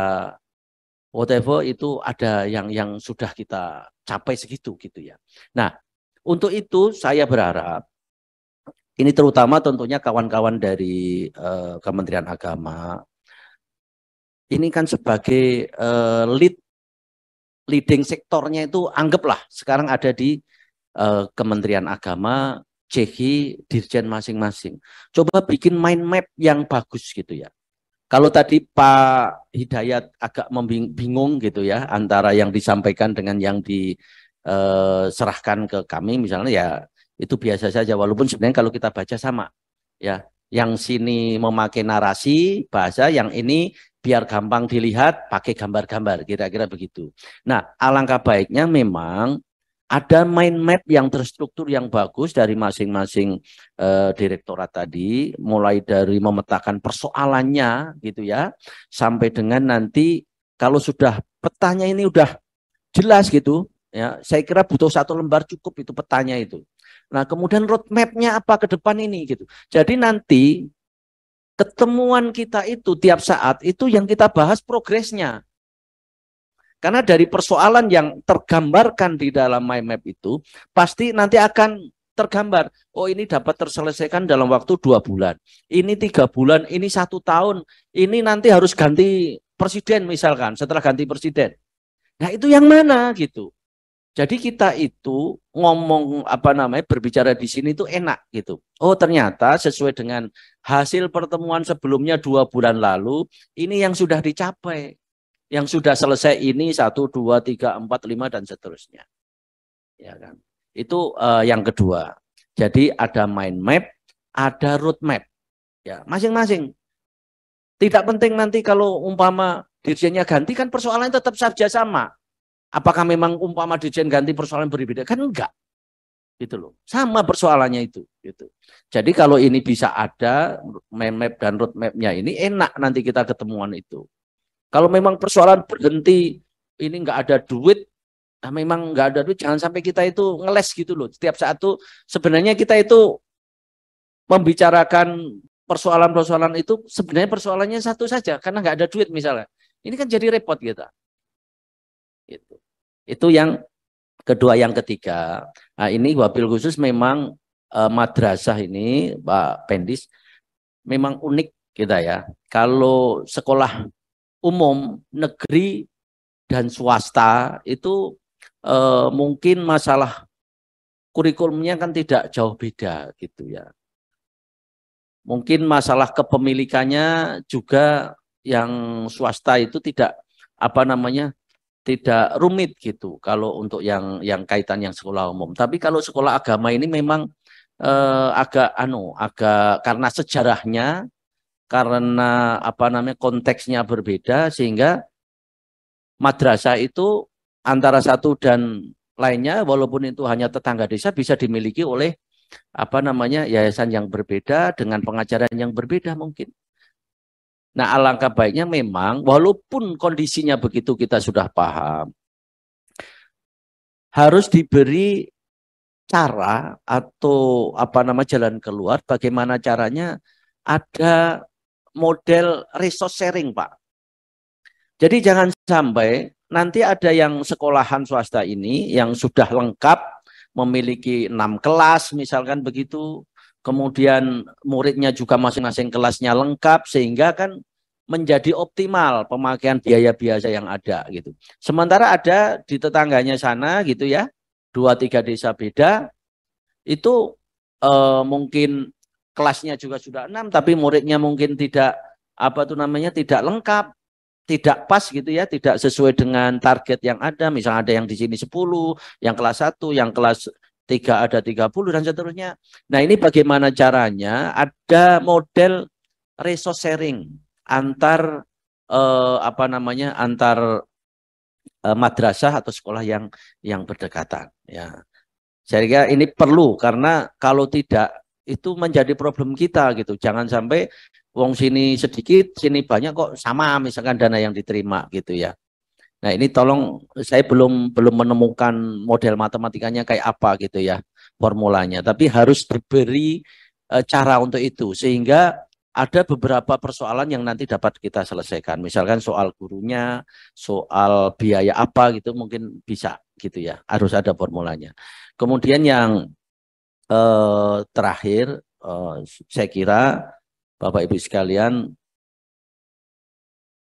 whatever itu ada yang yang sudah kita capai segitu gitu ya. Nah, untuk itu saya berharap ini terutama tentunya kawan-kawan dari uh, Kementerian Agama ini kan sebagai uh, lead leading sektornya itu anggaplah sekarang ada di eh, Kementerian Agama cehi dirjen masing-masing. Coba bikin mind map yang bagus gitu ya. Kalau tadi Pak Hidayat agak membingung gitu ya antara yang disampaikan dengan yang diserahkan eh, ke kami misalnya ya itu biasa saja walaupun sebenarnya kalau kita baca sama ya yang sini memakai narasi bahasa yang ini biar gampang dilihat pakai gambar-gambar kira-kira begitu. Nah, alangkah baiknya memang ada mind map yang terstruktur yang bagus dari masing-masing eh, direktorat tadi, mulai dari memetakan persoalannya gitu ya, sampai dengan nanti kalau sudah petanya ini udah jelas gitu, ya saya kira butuh satu lembar cukup itu petanya itu. Nah kemudian roadmapnya apa ke depan ini gitu. Jadi nanti ketemuan kita itu tiap saat itu yang kita bahas progresnya karena dari persoalan yang tergambarkan di dalam mind map itu, pasti nanti akan tergambar. Oh ini dapat terselesaikan dalam waktu dua bulan. Ini tiga bulan, ini satu tahun, ini nanti harus ganti presiden misalkan setelah ganti presiden. Nah itu yang mana gitu. Jadi kita itu ngomong apa namanya berbicara di sini itu enak gitu. Oh ternyata sesuai dengan hasil pertemuan sebelumnya dua bulan lalu ini yang sudah dicapai. Yang sudah selesai ini satu, dua, tiga, empat, lima dan seterusnya. Ya kan? Itu uh, yang kedua. Jadi ada mind map, ada road map. Ya, masing-masing. Tidak penting nanti kalau umpama dirjennya ganti kan persoalan tetap saja sama. Apakah memang umpama dirjen ganti persoalan berbeda? Kan enggak gitu loh sama persoalannya itu gitu jadi kalau ini bisa ada mind map dan road mapnya ini enak nanti kita ketemuan itu kalau memang persoalan berhenti ini nggak ada duit, nah memang nggak ada duit, jangan sampai kita itu ngeles gitu loh. Setiap saat tuh sebenarnya kita itu membicarakan persoalan-persoalan itu sebenarnya persoalannya satu saja karena nggak ada duit misalnya. Ini kan jadi repot kita. Gitu. Itu yang kedua, yang ketiga. Nah, ini wabil khusus memang eh, madrasah ini Pak Pendis memang unik kita ya. Kalau sekolah umum negeri dan swasta itu eh, mungkin masalah kurikulumnya kan tidak jauh beda gitu ya. Mungkin masalah kepemilikannya juga yang swasta itu tidak apa namanya tidak rumit gitu kalau untuk yang yang kaitan yang sekolah umum. Tapi kalau sekolah agama ini memang eh, agak anu agak karena sejarahnya karena apa namanya konteksnya berbeda sehingga madrasah itu antara satu dan lainnya walaupun itu hanya tetangga desa bisa dimiliki oleh apa namanya yayasan yang berbeda dengan pengajaran yang berbeda mungkin. Nah, alangkah baiknya memang walaupun kondisinya begitu kita sudah paham harus diberi cara atau apa nama jalan keluar bagaimana caranya ada model resource sharing, Pak. Jadi jangan sampai nanti ada yang sekolahan swasta ini yang sudah lengkap memiliki enam kelas misalkan begitu, kemudian muridnya juga masing-masing kelasnya lengkap sehingga kan menjadi optimal pemakaian biaya biaya yang ada gitu. Sementara ada di tetangganya sana gitu ya, dua tiga desa beda itu eh, mungkin kelasnya juga sudah enam tapi muridnya mungkin tidak apa tuh namanya tidak lengkap tidak pas gitu ya, tidak sesuai dengan target yang ada. Misalnya ada yang di sini 10, yang kelas 1, yang kelas 3 ada 30 dan seterusnya. Nah, ini bagaimana caranya? Ada model resource sharing antar eh, apa namanya? antar eh, madrasah atau sekolah yang yang berdekatan ya. Saya ini perlu karena kalau tidak itu menjadi problem kita gitu. Jangan sampai wong sini sedikit, sini banyak kok sama misalkan dana yang diterima gitu ya. Nah, ini tolong saya belum belum menemukan model matematikanya kayak apa gitu ya formulanya, tapi harus diberi e, cara untuk itu sehingga ada beberapa persoalan yang nanti dapat kita selesaikan. Misalkan soal gurunya, soal biaya apa gitu mungkin bisa gitu ya. Harus ada formulanya. Kemudian yang eh, terakhir eh, saya kira Bapak Ibu sekalian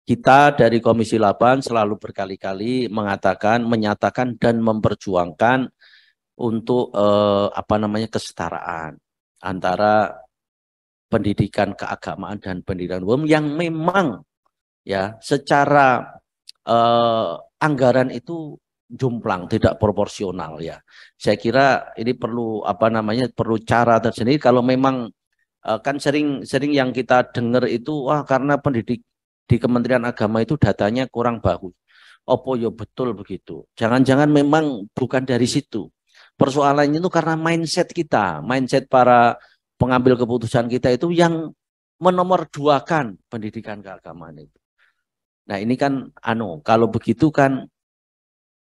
kita dari Komisi 8 selalu berkali-kali mengatakan, menyatakan dan memperjuangkan untuk eh, apa namanya kesetaraan antara pendidikan keagamaan dan pendidikan umum yang memang ya secara eh, anggaran itu jumplang tidak proporsional ya. Saya kira ini perlu apa namanya perlu cara tersendiri kalau memang eh, kan sering-sering yang kita dengar itu wah karena pendidik di Kementerian Agama itu datanya kurang bagus. Opo yo ya betul begitu. Jangan-jangan memang bukan dari situ. Persoalannya itu karena mindset kita, mindset para pengambil keputusan kita itu yang menomorduakan pendidikan keagamaan itu. Nah ini kan anu kalau begitu kan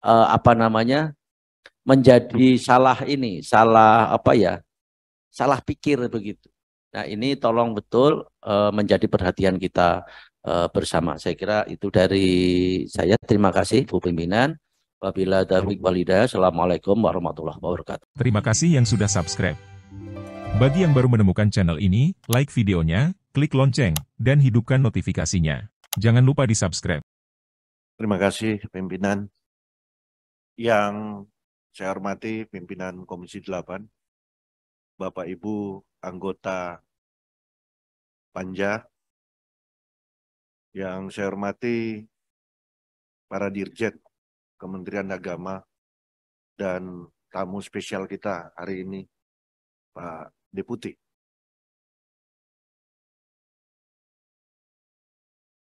uh, apa namanya menjadi hmm. salah ini, salah apa ya, salah pikir begitu. Nah ini tolong betul uh, menjadi perhatian kita uh, bersama. Saya kira itu dari saya. Terima kasih Bu Pimpinan. Wabila Taufiq Walida, Assalamualaikum warahmatullahi wabarakatuh. Terima kasih yang sudah subscribe. Bagi yang baru menemukan channel ini, like videonya, klik lonceng, dan hidupkan notifikasinya. Jangan lupa di subscribe. Terima kasih pimpinan yang saya hormati pimpinan Komisi 8, Bapak Ibu anggota Panja, yang saya hormati para dirjen Kementerian Agama dan tamu spesial kita hari ini, Pak Deputi.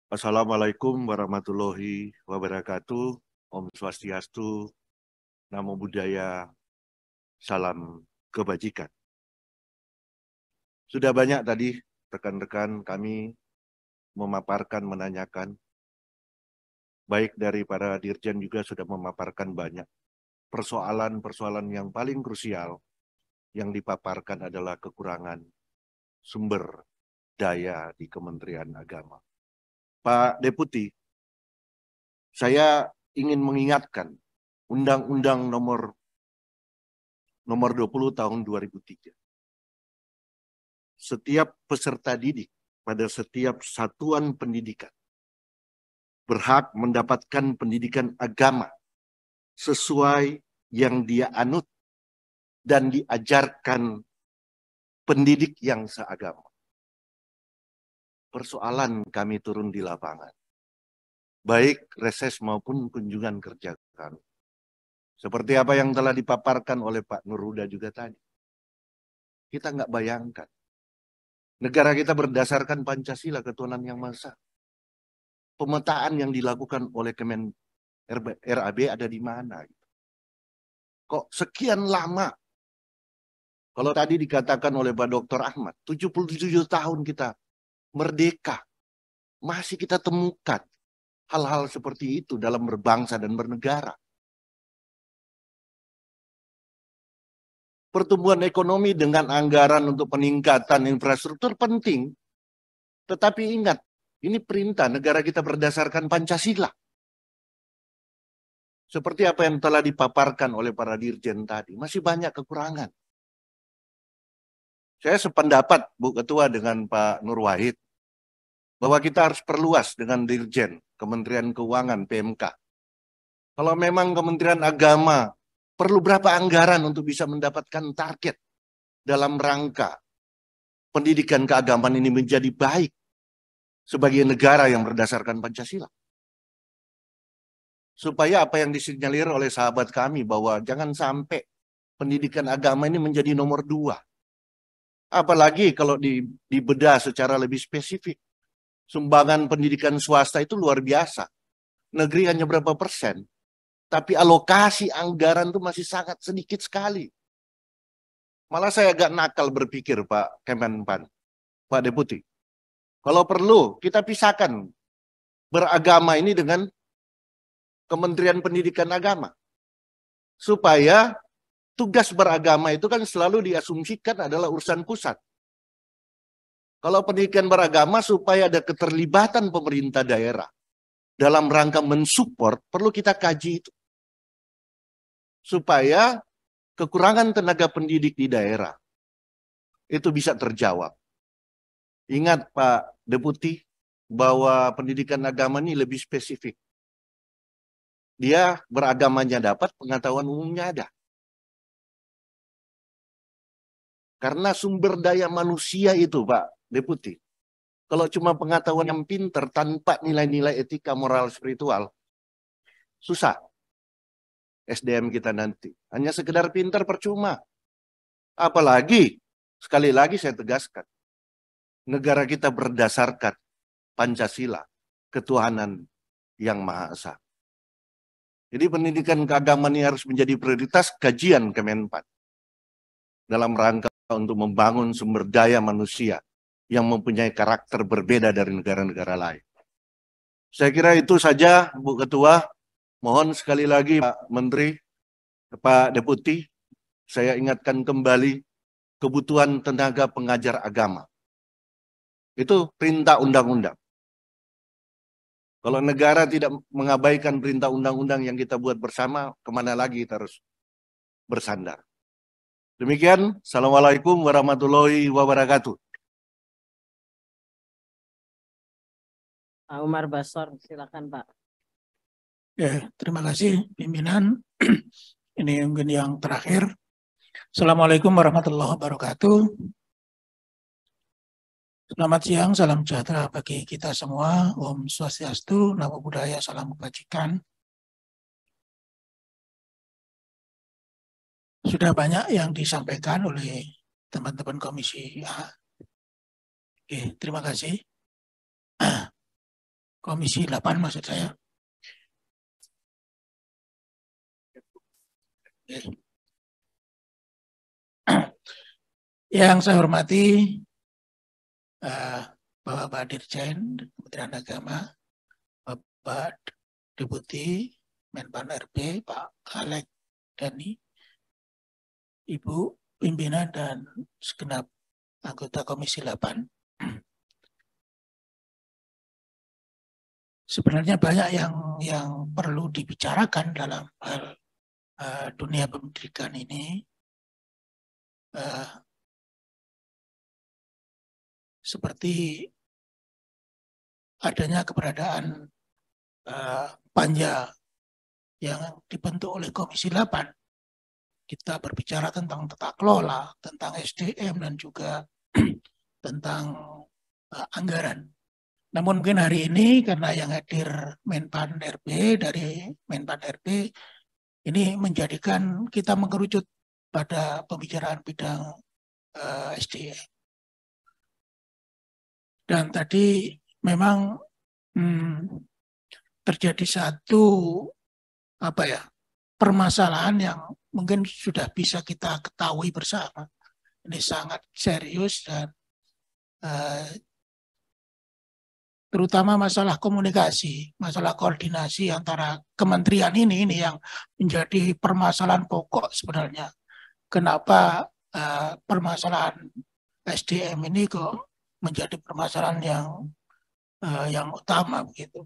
Assalamualaikum warahmatullahi wabarakatuh. Om Swastiastu, Namo Buddhaya, salam kebajikan. Sudah banyak tadi rekan-rekan kami memaparkan, menanyakan. Baik dari para dirjen juga sudah memaparkan banyak persoalan-persoalan yang paling krusial yang dipaparkan adalah kekurangan sumber daya di Kementerian Agama. Pak Deputi, saya ingin mengingatkan Undang-Undang nomor nomor 20 tahun 2003. Setiap peserta didik pada setiap satuan pendidikan berhak mendapatkan pendidikan agama sesuai yang dia anut dan diajarkan pendidik yang seagama. Persoalan kami turun di lapangan, baik reses maupun kunjungan kerja kami seperti apa yang telah dipaparkan oleh Pak Nuruda juga tadi. Kita nggak bayangkan. Negara kita berdasarkan Pancasila, ketuhanan yang masa. Pemetaan yang dilakukan oleh Kemen RAB ada di mana? Kok sekian lama? Kalau tadi dikatakan oleh Pak Dr. Ahmad, 77 tahun kita merdeka. Masih kita temukan hal-hal seperti itu dalam berbangsa dan bernegara. pertumbuhan ekonomi dengan anggaran untuk peningkatan infrastruktur penting. Tetapi ingat, ini perintah negara kita berdasarkan Pancasila. Seperti apa yang telah dipaparkan oleh para dirjen tadi, masih banyak kekurangan. Saya sependapat, Bu Ketua, dengan Pak Nur Wahid, bahwa kita harus perluas dengan dirjen Kementerian Keuangan, PMK. Kalau memang Kementerian Agama perlu berapa anggaran untuk bisa mendapatkan target dalam rangka pendidikan keagamaan ini menjadi baik sebagai negara yang berdasarkan Pancasila. Supaya apa yang disinyalir oleh sahabat kami bahwa jangan sampai pendidikan agama ini menjadi nomor dua. Apalagi kalau dibedah secara lebih spesifik. Sumbangan pendidikan swasta itu luar biasa. Negeri hanya berapa persen tapi alokasi anggaran itu masih sangat sedikit sekali. Malah saya agak nakal berpikir Pak Kemenpan, Pak Deputi. Kalau perlu kita pisahkan beragama ini dengan Kementerian Pendidikan Agama. Supaya tugas beragama itu kan selalu diasumsikan adalah urusan pusat. Kalau pendidikan beragama supaya ada keterlibatan pemerintah daerah dalam rangka mensupport, perlu kita kaji itu supaya kekurangan tenaga pendidik di daerah itu bisa terjawab. Ingat Pak Deputi bahwa pendidikan agama ini lebih spesifik. Dia beragamanya dapat, pengetahuan umumnya ada. Karena sumber daya manusia itu Pak Deputi. Kalau cuma pengetahuan yang pinter tanpa nilai-nilai etika, moral, spiritual, susah. SDM kita nanti. Hanya sekedar pintar percuma. Apalagi, sekali lagi saya tegaskan, negara kita berdasarkan Pancasila, ketuhanan yang Maha Esa. Jadi pendidikan keagamaan ini harus menjadi prioritas kajian Kemenpan dalam rangka untuk membangun sumber daya manusia yang mempunyai karakter berbeda dari negara-negara lain. Saya kira itu saja, Bu Ketua. Mohon sekali lagi Pak Menteri, Pak Deputi, saya ingatkan kembali kebutuhan tenaga pengajar agama. Itu perintah undang-undang. Kalau negara tidak mengabaikan perintah undang-undang yang kita buat bersama, kemana lagi kita harus bersandar. Demikian, Assalamualaikum warahmatullahi wabarakatuh. Umar Basor, silakan Pak. Ya, terima kasih pimpinan. Ini mungkin yang terakhir. Assalamualaikum warahmatullahi wabarakatuh. Selamat siang, salam sejahtera bagi kita semua. Om Swastiastu, Namo budaya, salam kebajikan. Sudah banyak yang disampaikan oleh teman-teman Komisi A. Oke, terima kasih. Komisi 8 maksud saya. Yang saya hormati uh, Bapak Dirjen Kementerian Agama, Bapak Deputi Menpan RB, Pak Alek Dani, Ibu pimpinan dan segenap anggota Komisi 8. Sebenarnya banyak yang yang perlu dibicarakan dalam hal uh, dunia pendidikan ini uh, seperti adanya keberadaan uh, panja yang dibentuk oleh Komisi 8. Kita berbicara tentang tata kelola, tentang SDM, dan juga tentang uh, anggaran. Namun mungkin hari ini karena yang hadir Menpan RB dari Menpan RB ini menjadikan kita mengerucut pada pembicaraan bidang uh, eh, SDM. Dan tadi memang hmm, terjadi satu apa ya permasalahan yang mungkin sudah bisa kita ketahui bersama. Ini sangat serius dan uh, terutama masalah komunikasi, masalah koordinasi antara kementerian ini ini yang menjadi permasalahan pokok sebenarnya. Kenapa uh, permasalahan SDM ini kok menjadi permasalahan yang uh, yang utama begitu.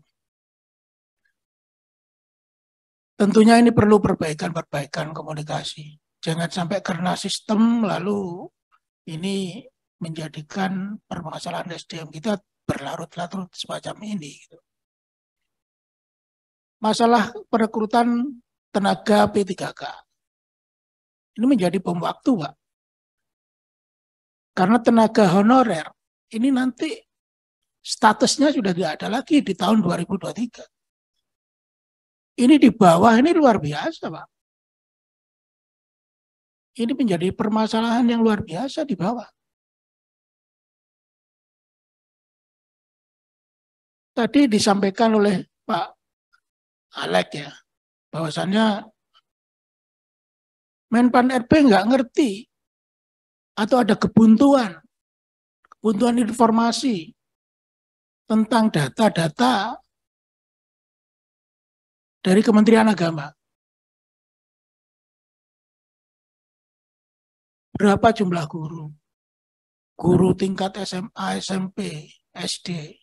Tentunya ini perlu perbaikan-perbaikan komunikasi. Jangan sampai karena sistem lalu ini menjadikan permasalahan SDM kita berlarut-larut semacam ini. Gitu. Masalah perekrutan tenaga P3K. Ini menjadi bom waktu, Pak. Karena tenaga honorer ini nanti statusnya sudah tidak ada lagi di tahun 2023. Ini di bawah ini luar biasa, Pak. Ini menjadi permasalahan yang luar biasa di bawah. Tadi disampaikan oleh Pak Alek ya, bahwasannya Menpan RB nggak ngerti atau ada kebuntuan, kebuntuan informasi tentang data-data dari Kementerian Agama. Berapa jumlah guru? Guru tingkat SMA, SMP, SD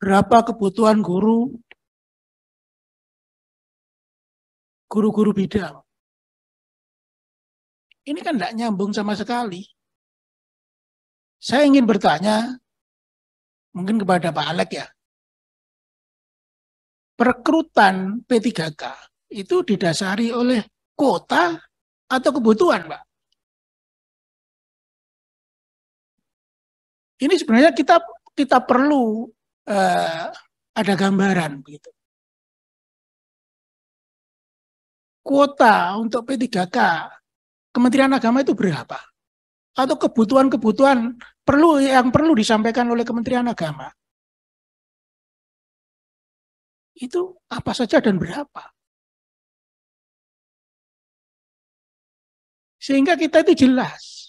berapa kebutuhan guru guru-guru bidang. Ini kan tidak nyambung sama sekali. Saya ingin bertanya mungkin kepada Pak Alek ya. Perekrutan P3K itu didasari oleh kuota atau kebutuhan, Pak? Ini sebenarnya kita kita perlu uh, ada gambaran begitu. Kuota untuk P3K Kementerian Agama itu berapa? Atau kebutuhan-kebutuhan perlu yang perlu disampaikan oleh Kementerian Agama? Itu apa saja dan berapa? Sehingga kita itu jelas.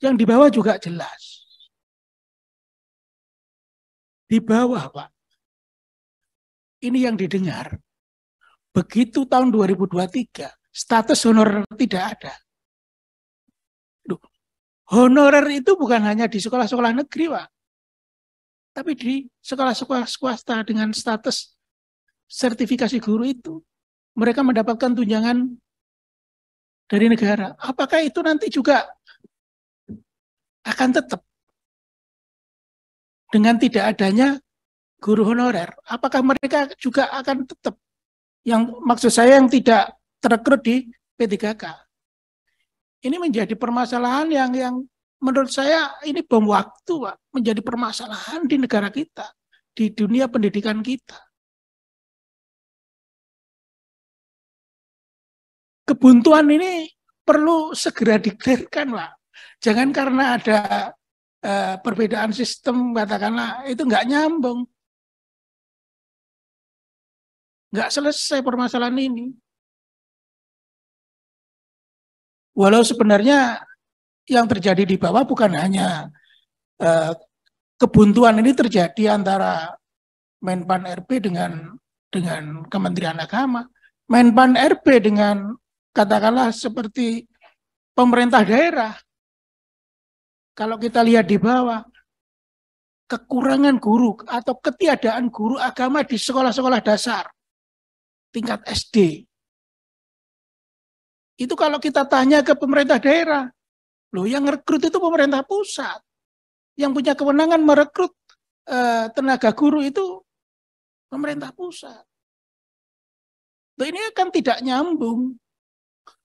Yang di bawah juga jelas di bawah, Pak. Ini yang didengar. Begitu tahun 2023, status honorer tidak ada. honorer itu bukan hanya di sekolah-sekolah negeri, Pak. Tapi di sekolah-sekolah swasta dengan status sertifikasi guru itu, mereka mendapatkan tunjangan dari negara. Apakah itu nanti juga akan tetap dengan tidak adanya guru honorer, apakah mereka juga akan tetap yang maksud saya yang tidak terekrut di P3K? Ini menjadi permasalahan yang yang menurut saya ini bom waktu, Pak, menjadi permasalahan di negara kita, di dunia pendidikan kita. Kebuntuan ini perlu segera dikelirkan, Pak. Jangan karena ada Eh, perbedaan sistem katakanlah itu nggak nyambung nggak selesai permasalahan ini walau sebenarnya yang terjadi di bawah bukan hanya uh, kebuntuan ini terjadi antara Menpan RB dengan dengan Kementerian Agama, Menpan RB dengan katakanlah seperti pemerintah daerah kalau kita lihat di bawah, kekurangan guru atau ketiadaan guru agama di sekolah-sekolah dasar tingkat SD. Itu kalau kita tanya ke pemerintah daerah, loh yang rekrut itu pemerintah pusat. Yang punya kewenangan merekrut eh, tenaga guru itu pemerintah pusat. Loh, ini akan tidak nyambung.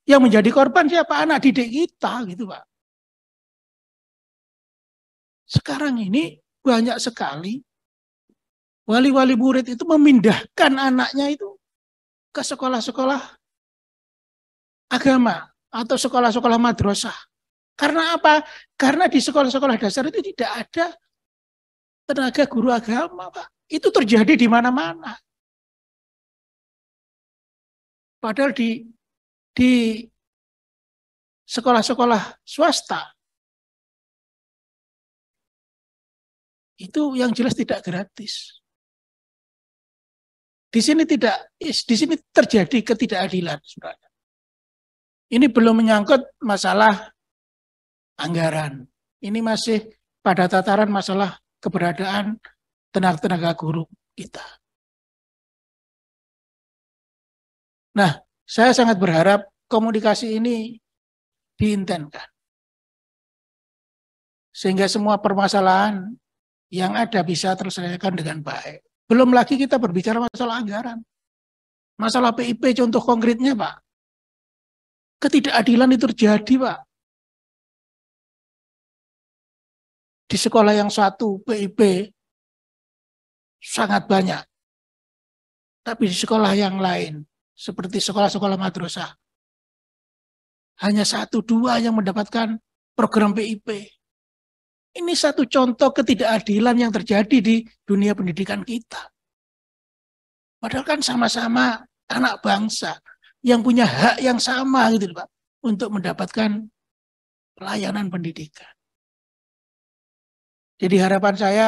Yang menjadi korban siapa? Anak didik kita gitu Pak. Sekarang ini banyak sekali wali-wali murid itu memindahkan anaknya itu ke sekolah-sekolah agama atau sekolah-sekolah madrasah. Karena apa? Karena di sekolah-sekolah dasar itu tidak ada tenaga guru agama, Pak. Itu terjadi di mana-mana. Padahal di di sekolah-sekolah swasta Itu yang jelas tidak gratis. Di sini tidak, di sini terjadi ketidakadilan, saudara. Ini belum menyangkut masalah anggaran. Ini masih pada tataran masalah keberadaan tenaga-tenaga guru kita. Nah, saya sangat berharap komunikasi ini diintenkan. Sehingga semua permasalahan yang ada bisa terselesaikan dengan baik. Belum lagi kita berbicara masalah anggaran. Masalah PIP contoh konkretnya Pak. Ketidakadilan itu terjadi Pak. Di sekolah yang satu PIP sangat banyak. Tapi di sekolah yang lain, seperti sekolah-sekolah madrasah, hanya satu dua yang mendapatkan program PIP. Ini satu contoh ketidakadilan yang terjadi di dunia pendidikan kita. Padahal kan sama-sama anak bangsa yang punya hak yang sama gitu Pak untuk mendapatkan pelayanan pendidikan. Jadi harapan saya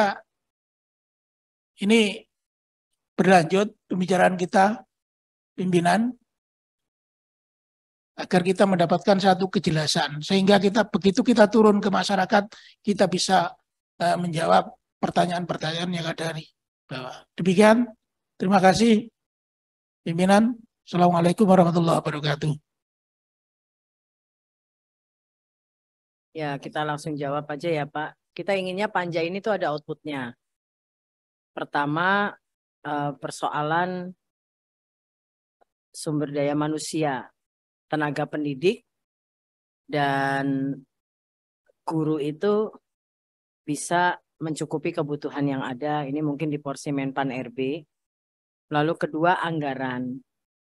ini berlanjut pembicaraan kita pimpinan agar kita mendapatkan satu kejelasan sehingga kita begitu kita turun ke masyarakat kita bisa uh, menjawab pertanyaan-pertanyaan yang ada di bawah. Demikian, terima kasih pimpinan. Assalamualaikum warahmatullahi wabarakatuh. Ya, kita langsung jawab aja ya Pak. Kita inginnya panja ini tuh ada outputnya. Pertama, eh, persoalan sumber daya manusia tenaga pendidik dan guru itu bisa mencukupi kebutuhan yang ada. Ini mungkin di porsi Menpan RB. Lalu kedua anggaran.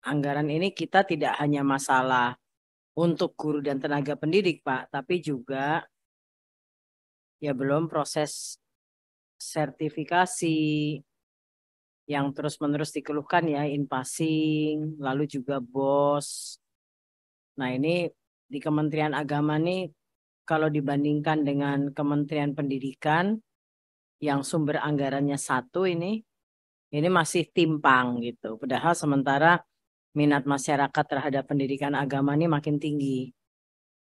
Anggaran ini kita tidak hanya masalah untuk guru dan tenaga pendidik, Pak, tapi juga ya belum proses sertifikasi yang terus-menerus dikeluhkan ya in passing, lalu juga BOS, Nah hmm. ini di Kementerian Agama nih kalau dibandingkan dengan Kementerian Pendidikan yang sumber anggarannya satu ini, ini masih timpang gitu. Padahal sementara minat masyarakat terhadap pendidikan agama ini makin tinggi.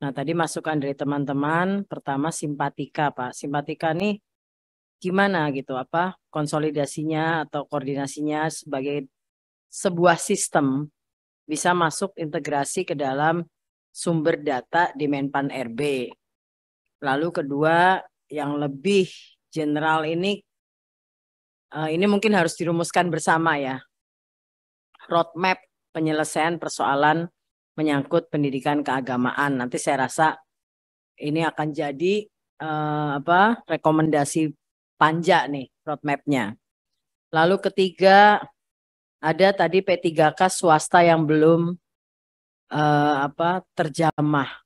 Nah tadi masukan dari teman-teman, pertama simpatika Pak. Simpatika nih gimana gitu, apa konsolidasinya atau koordinasinya sebagai sebuah sistem bisa masuk integrasi ke dalam sumber data di Menpan RB. Lalu kedua yang lebih general ini eh, ini mungkin harus dirumuskan bersama ya. Roadmap penyelesaian persoalan menyangkut pendidikan keagamaan. Nanti saya rasa ini akan jadi uh, apa rekomendasi panjang nih roadmapnya. Lalu ketiga ada tadi P3K swasta yang belum uh, apa terjamah.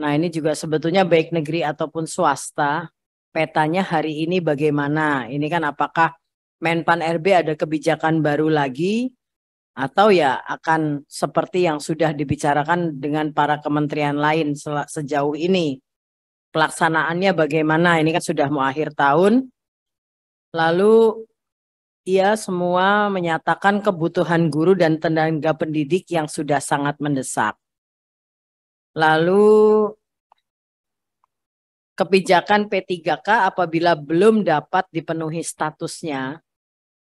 Nah, ini juga sebetulnya baik negeri ataupun swasta petanya hari ini bagaimana? Ini kan apakah Menpan RB ada kebijakan baru lagi atau ya akan seperti yang sudah dibicarakan dengan para kementerian lain sejauh ini. Pelaksanaannya bagaimana? Ini kan sudah mau akhir tahun. Lalu ia semua menyatakan kebutuhan guru dan tenaga pendidik yang sudah sangat mendesak. Lalu kebijakan P3K apabila belum dapat dipenuhi statusnya,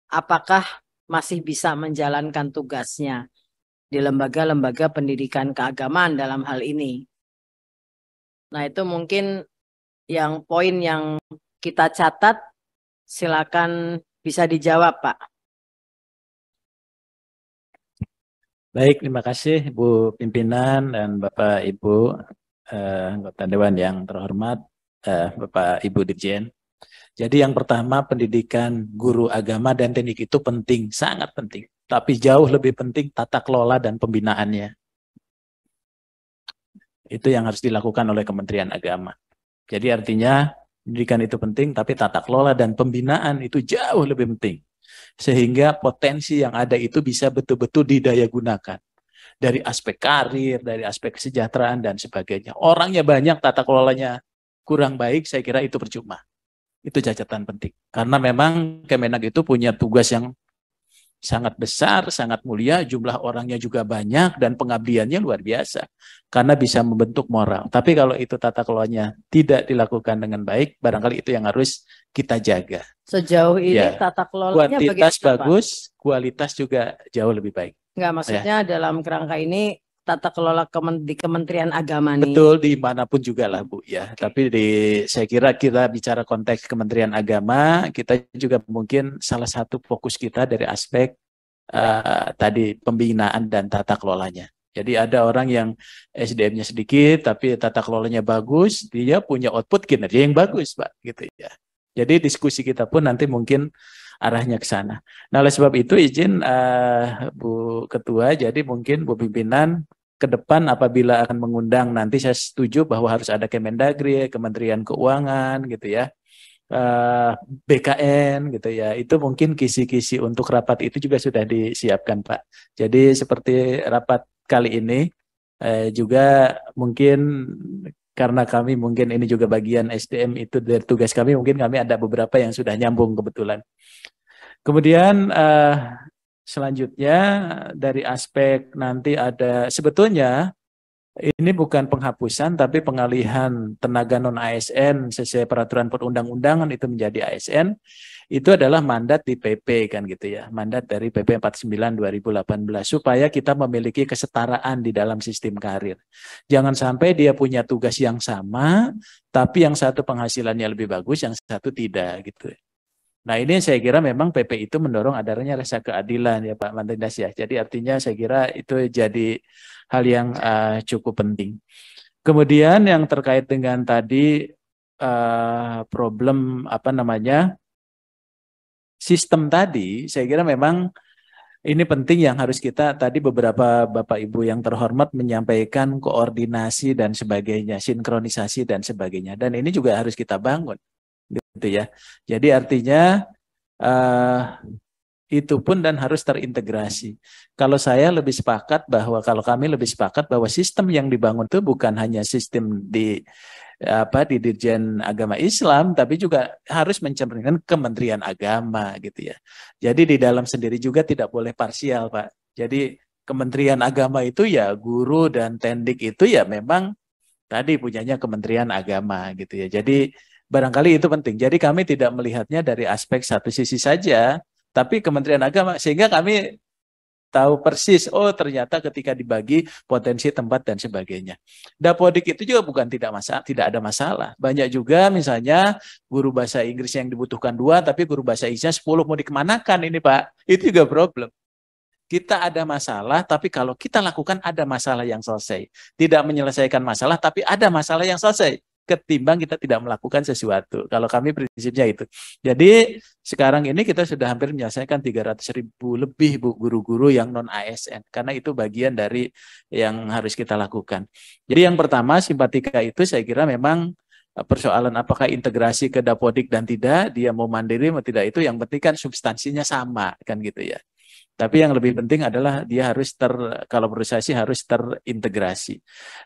apakah masih bisa menjalankan tugasnya di lembaga-lembaga pendidikan keagamaan dalam hal ini? Nah, itu mungkin yang poin yang kita catat. Silakan bisa dijawab Pak. Baik, terima kasih Bu Pimpinan dan Bapak Ibu eh, anggota Dewan yang terhormat, eh, Bapak Ibu Dirjen. Jadi yang pertama pendidikan guru agama dan teknik itu penting, sangat penting. Tapi jauh lebih penting tata kelola dan pembinaannya. Itu yang harus dilakukan oleh Kementerian Agama. Jadi artinya pendidikan itu penting, tapi tata kelola dan pembinaan itu jauh lebih penting. Sehingga potensi yang ada itu bisa betul-betul didaya gunakan. Dari aspek karir, dari aspek kesejahteraan, dan sebagainya. Orangnya banyak, tata kelolanya kurang baik, saya kira itu percuma. Itu cacatan penting. Karena memang kemenag itu punya tugas yang sangat besar, sangat mulia, jumlah orangnya juga banyak dan pengabdiannya luar biasa karena bisa membentuk moral. Tapi kalau itu tata kelolanya tidak dilakukan dengan baik, barangkali itu yang harus kita jaga. Sejauh ini ya. tata kelolanya kuantitas bagus, kualitas juga jauh lebih baik. Enggak, maksudnya ya. dalam kerangka ini tata kelola kemen di Kementerian Agama nih. Betul, dimanapun juga lah Bu ya. Tapi di saya kira kita bicara konteks Kementerian Agama, kita juga mungkin salah satu fokus kita dari aspek uh, tadi pembinaan dan tata kelolanya. Jadi ada orang yang SDM-nya sedikit tapi tata kelolanya bagus, dia punya output kinerja yang bagus, Pak, gitu ya. Jadi diskusi kita pun nanti mungkin arahnya ke sana. Nah, oleh sebab itu izin uh, Bu Ketua, jadi mungkin Bu Pimpinan ke depan apabila akan mengundang nanti saya setuju bahwa harus ada Kemendagri, Kementerian Keuangan gitu ya. Eh, BKN gitu ya. Itu mungkin kisi-kisi untuk rapat itu juga sudah disiapkan, Pak. Jadi seperti rapat kali ini eh, juga mungkin karena kami mungkin ini juga bagian SDM itu dari tugas kami mungkin kami ada beberapa yang sudah nyambung kebetulan. Kemudian eh, Selanjutnya dari aspek nanti ada sebetulnya ini bukan penghapusan tapi pengalihan tenaga non ASN sesuai peraturan perundang-undangan itu menjadi ASN itu adalah mandat di PP kan gitu ya mandat dari PP 49 2018 supaya kita memiliki kesetaraan di dalam sistem karir jangan sampai dia punya tugas yang sama tapi yang satu penghasilannya lebih bagus yang satu tidak gitu Nah ini saya kira memang PP itu mendorong adanya rasa keadilan ya Pak Mantindas ya. Jadi artinya saya kira itu jadi hal yang uh, cukup penting. Kemudian yang terkait dengan tadi uh, problem apa namanya sistem tadi, saya kira memang ini penting yang harus kita tadi beberapa Bapak Ibu yang terhormat menyampaikan koordinasi dan sebagainya, sinkronisasi dan sebagainya. Dan ini juga harus kita bangun gitu ya. Jadi artinya uh, itu pun dan harus terintegrasi. Kalau saya lebih sepakat bahwa kalau kami lebih sepakat bahwa sistem yang dibangun itu bukan hanya sistem di apa di Dirjen Agama Islam tapi juga harus mencerminkan Kementerian Agama gitu ya. Jadi di dalam sendiri juga tidak boleh parsial, Pak. Jadi Kementerian Agama itu ya guru dan tendik itu ya memang tadi punyanya Kementerian Agama gitu ya. Jadi Barangkali itu penting. Jadi kami tidak melihatnya dari aspek satu sisi saja, tapi Kementerian Agama sehingga kami tahu persis oh ternyata ketika dibagi potensi tempat dan sebagainya. Dapodik itu juga bukan tidak masalah, tidak ada masalah. Banyak juga misalnya guru bahasa Inggris yang dibutuhkan dua tapi guru bahasa Inggrisnya 10 mau dikemanakan ini Pak? Itu juga problem. Kita ada masalah, tapi kalau kita lakukan ada masalah yang selesai. Tidak menyelesaikan masalah, tapi ada masalah yang selesai ketimbang kita tidak melakukan sesuatu. Kalau kami prinsipnya itu. Jadi sekarang ini kita sudah hampir menyelesaikan 300 ribu lebih bu guru-guru yang non ASN karena itu bagian dari yang harus kita lakukan. Jadi yang pertama simpatika itu saya kira memang eh, persoalan apakah integrasi ke dapodik dan tidak dia mau mandiri atau tidak itu yang penting kan substansinya sama kan gitu ya. Tapi yang lebih penting adalah dia harus ter kalau sih harus terintegrasi.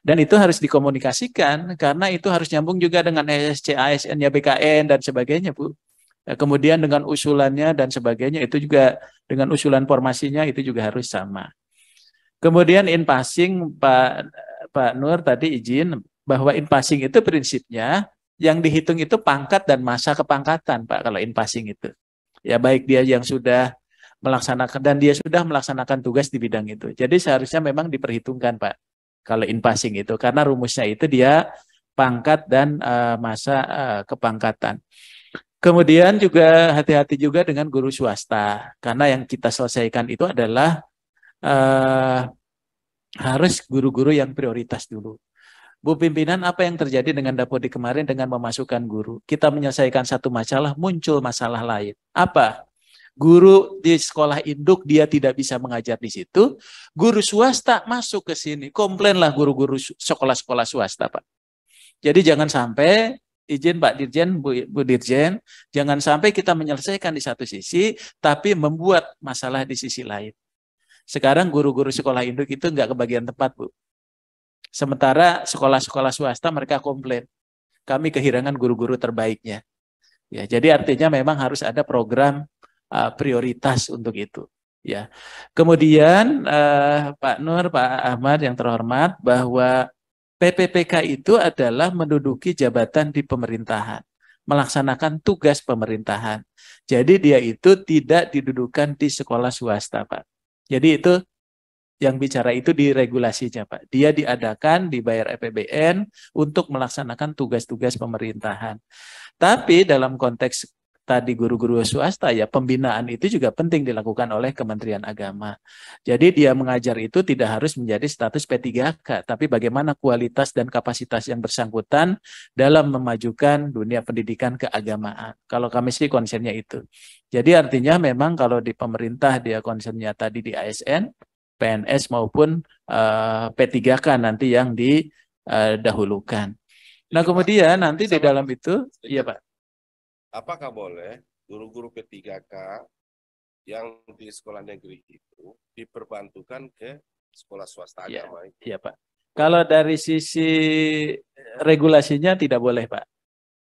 Dan itu harus dikomunikasikan karena itu harus nyambung juga dengan ESC, ASN-nya BKN dan sebagainya, Bu. Ya, kemudian dengan usulannya dan sebagainya itu juga dengan usulan formasinya itu juga harus sama. Kemudian in passing Pak Pak Nur tadi izin bahwa in passing itu prinsipnya yang dihitung itu pangkat dan masa kepangkatan Pak kalau in passing itu. Ya baik dia yang sudah melaksanakan dan dia sudah melaksanakan tugas di bidang itu. Jadi seharusnya memang diperhitungkan Pak kalau in passing itu karena rumusnya itu dia pangkat dan uh, masa uh, kepangkatan. Kemudian juga hati-hati juga dengan guru swasta karena yang kita selesaikan itu adalah uh, harus guru-guru yang prioritas dulu. Bu pimpinan, apa yang terjadi dengan Dapodi kemarin dengan memasukkan guru? Kita menyelesaikan satu masalah, muncul masalah lain. Apa? Guru di sekolah induk dia tidak bisa mengajar di situ. Guru swasta masuk ke sini. Komplainlah guru-guru sekolah-sekolah swasta, Pak. Jadi jangan sampai izin Pak Dirjen, Bu, Bu Dirjen, jangan sampai kita menyelesaikan di satu sisi, tapi membuat masalah di sisi lain. Sekarang guru-guru sekolah induk itu nggak kebagian tempat, Bu. Sementara sekolah-sekolah swasta mereka komplain, kami kehilangan guru-guru terbaiknya. Ya, jadi artinya memang harus ada program Eh, prioritas untuk itu. Ya, kemudian uh, Pak Nur, Pak Ahmad yang terhormat, bahwa PPPK itu adalah menduduki jabatan di pemerintahan, melaksanakan tugas pemerintahan. Jadi dia itu tidak didudukan di sekolah swasta, Pak. Jadi itu yang bicara itu di regulasinya, Pak. Dia diadakan, dibayar APBN untuk melaksanakan tugas-tugas pemerintahan. Tapi dalam konteks tadi guru-guru swasta ya pembinaan itu juga penting dilakukan oleh Kementerian Agama. Jadi dia mengajar itu tidak harus menjadi status P3K, tapi bagaimana kualitas dan kapasitas yang bersangkutan dalam memajukan dunia pendidikan keagamaan. Kalau kami sih konsennya itu. Jadi artinya memang kalau di pemerintah dia konsennya tadi di ASN, PNS maupun uh, eh, P3K nanti yang didahulukan. Eh, nah kemudian nanti di dalam itu, iya Pak apakah boleh guru-guru P3K yang di sekolah negeri itu diperbantukan ke sekolah swasta ya, agama? Iya, Pak. Kalau dari sisi eh, regulasinya tidak boleh, Pak.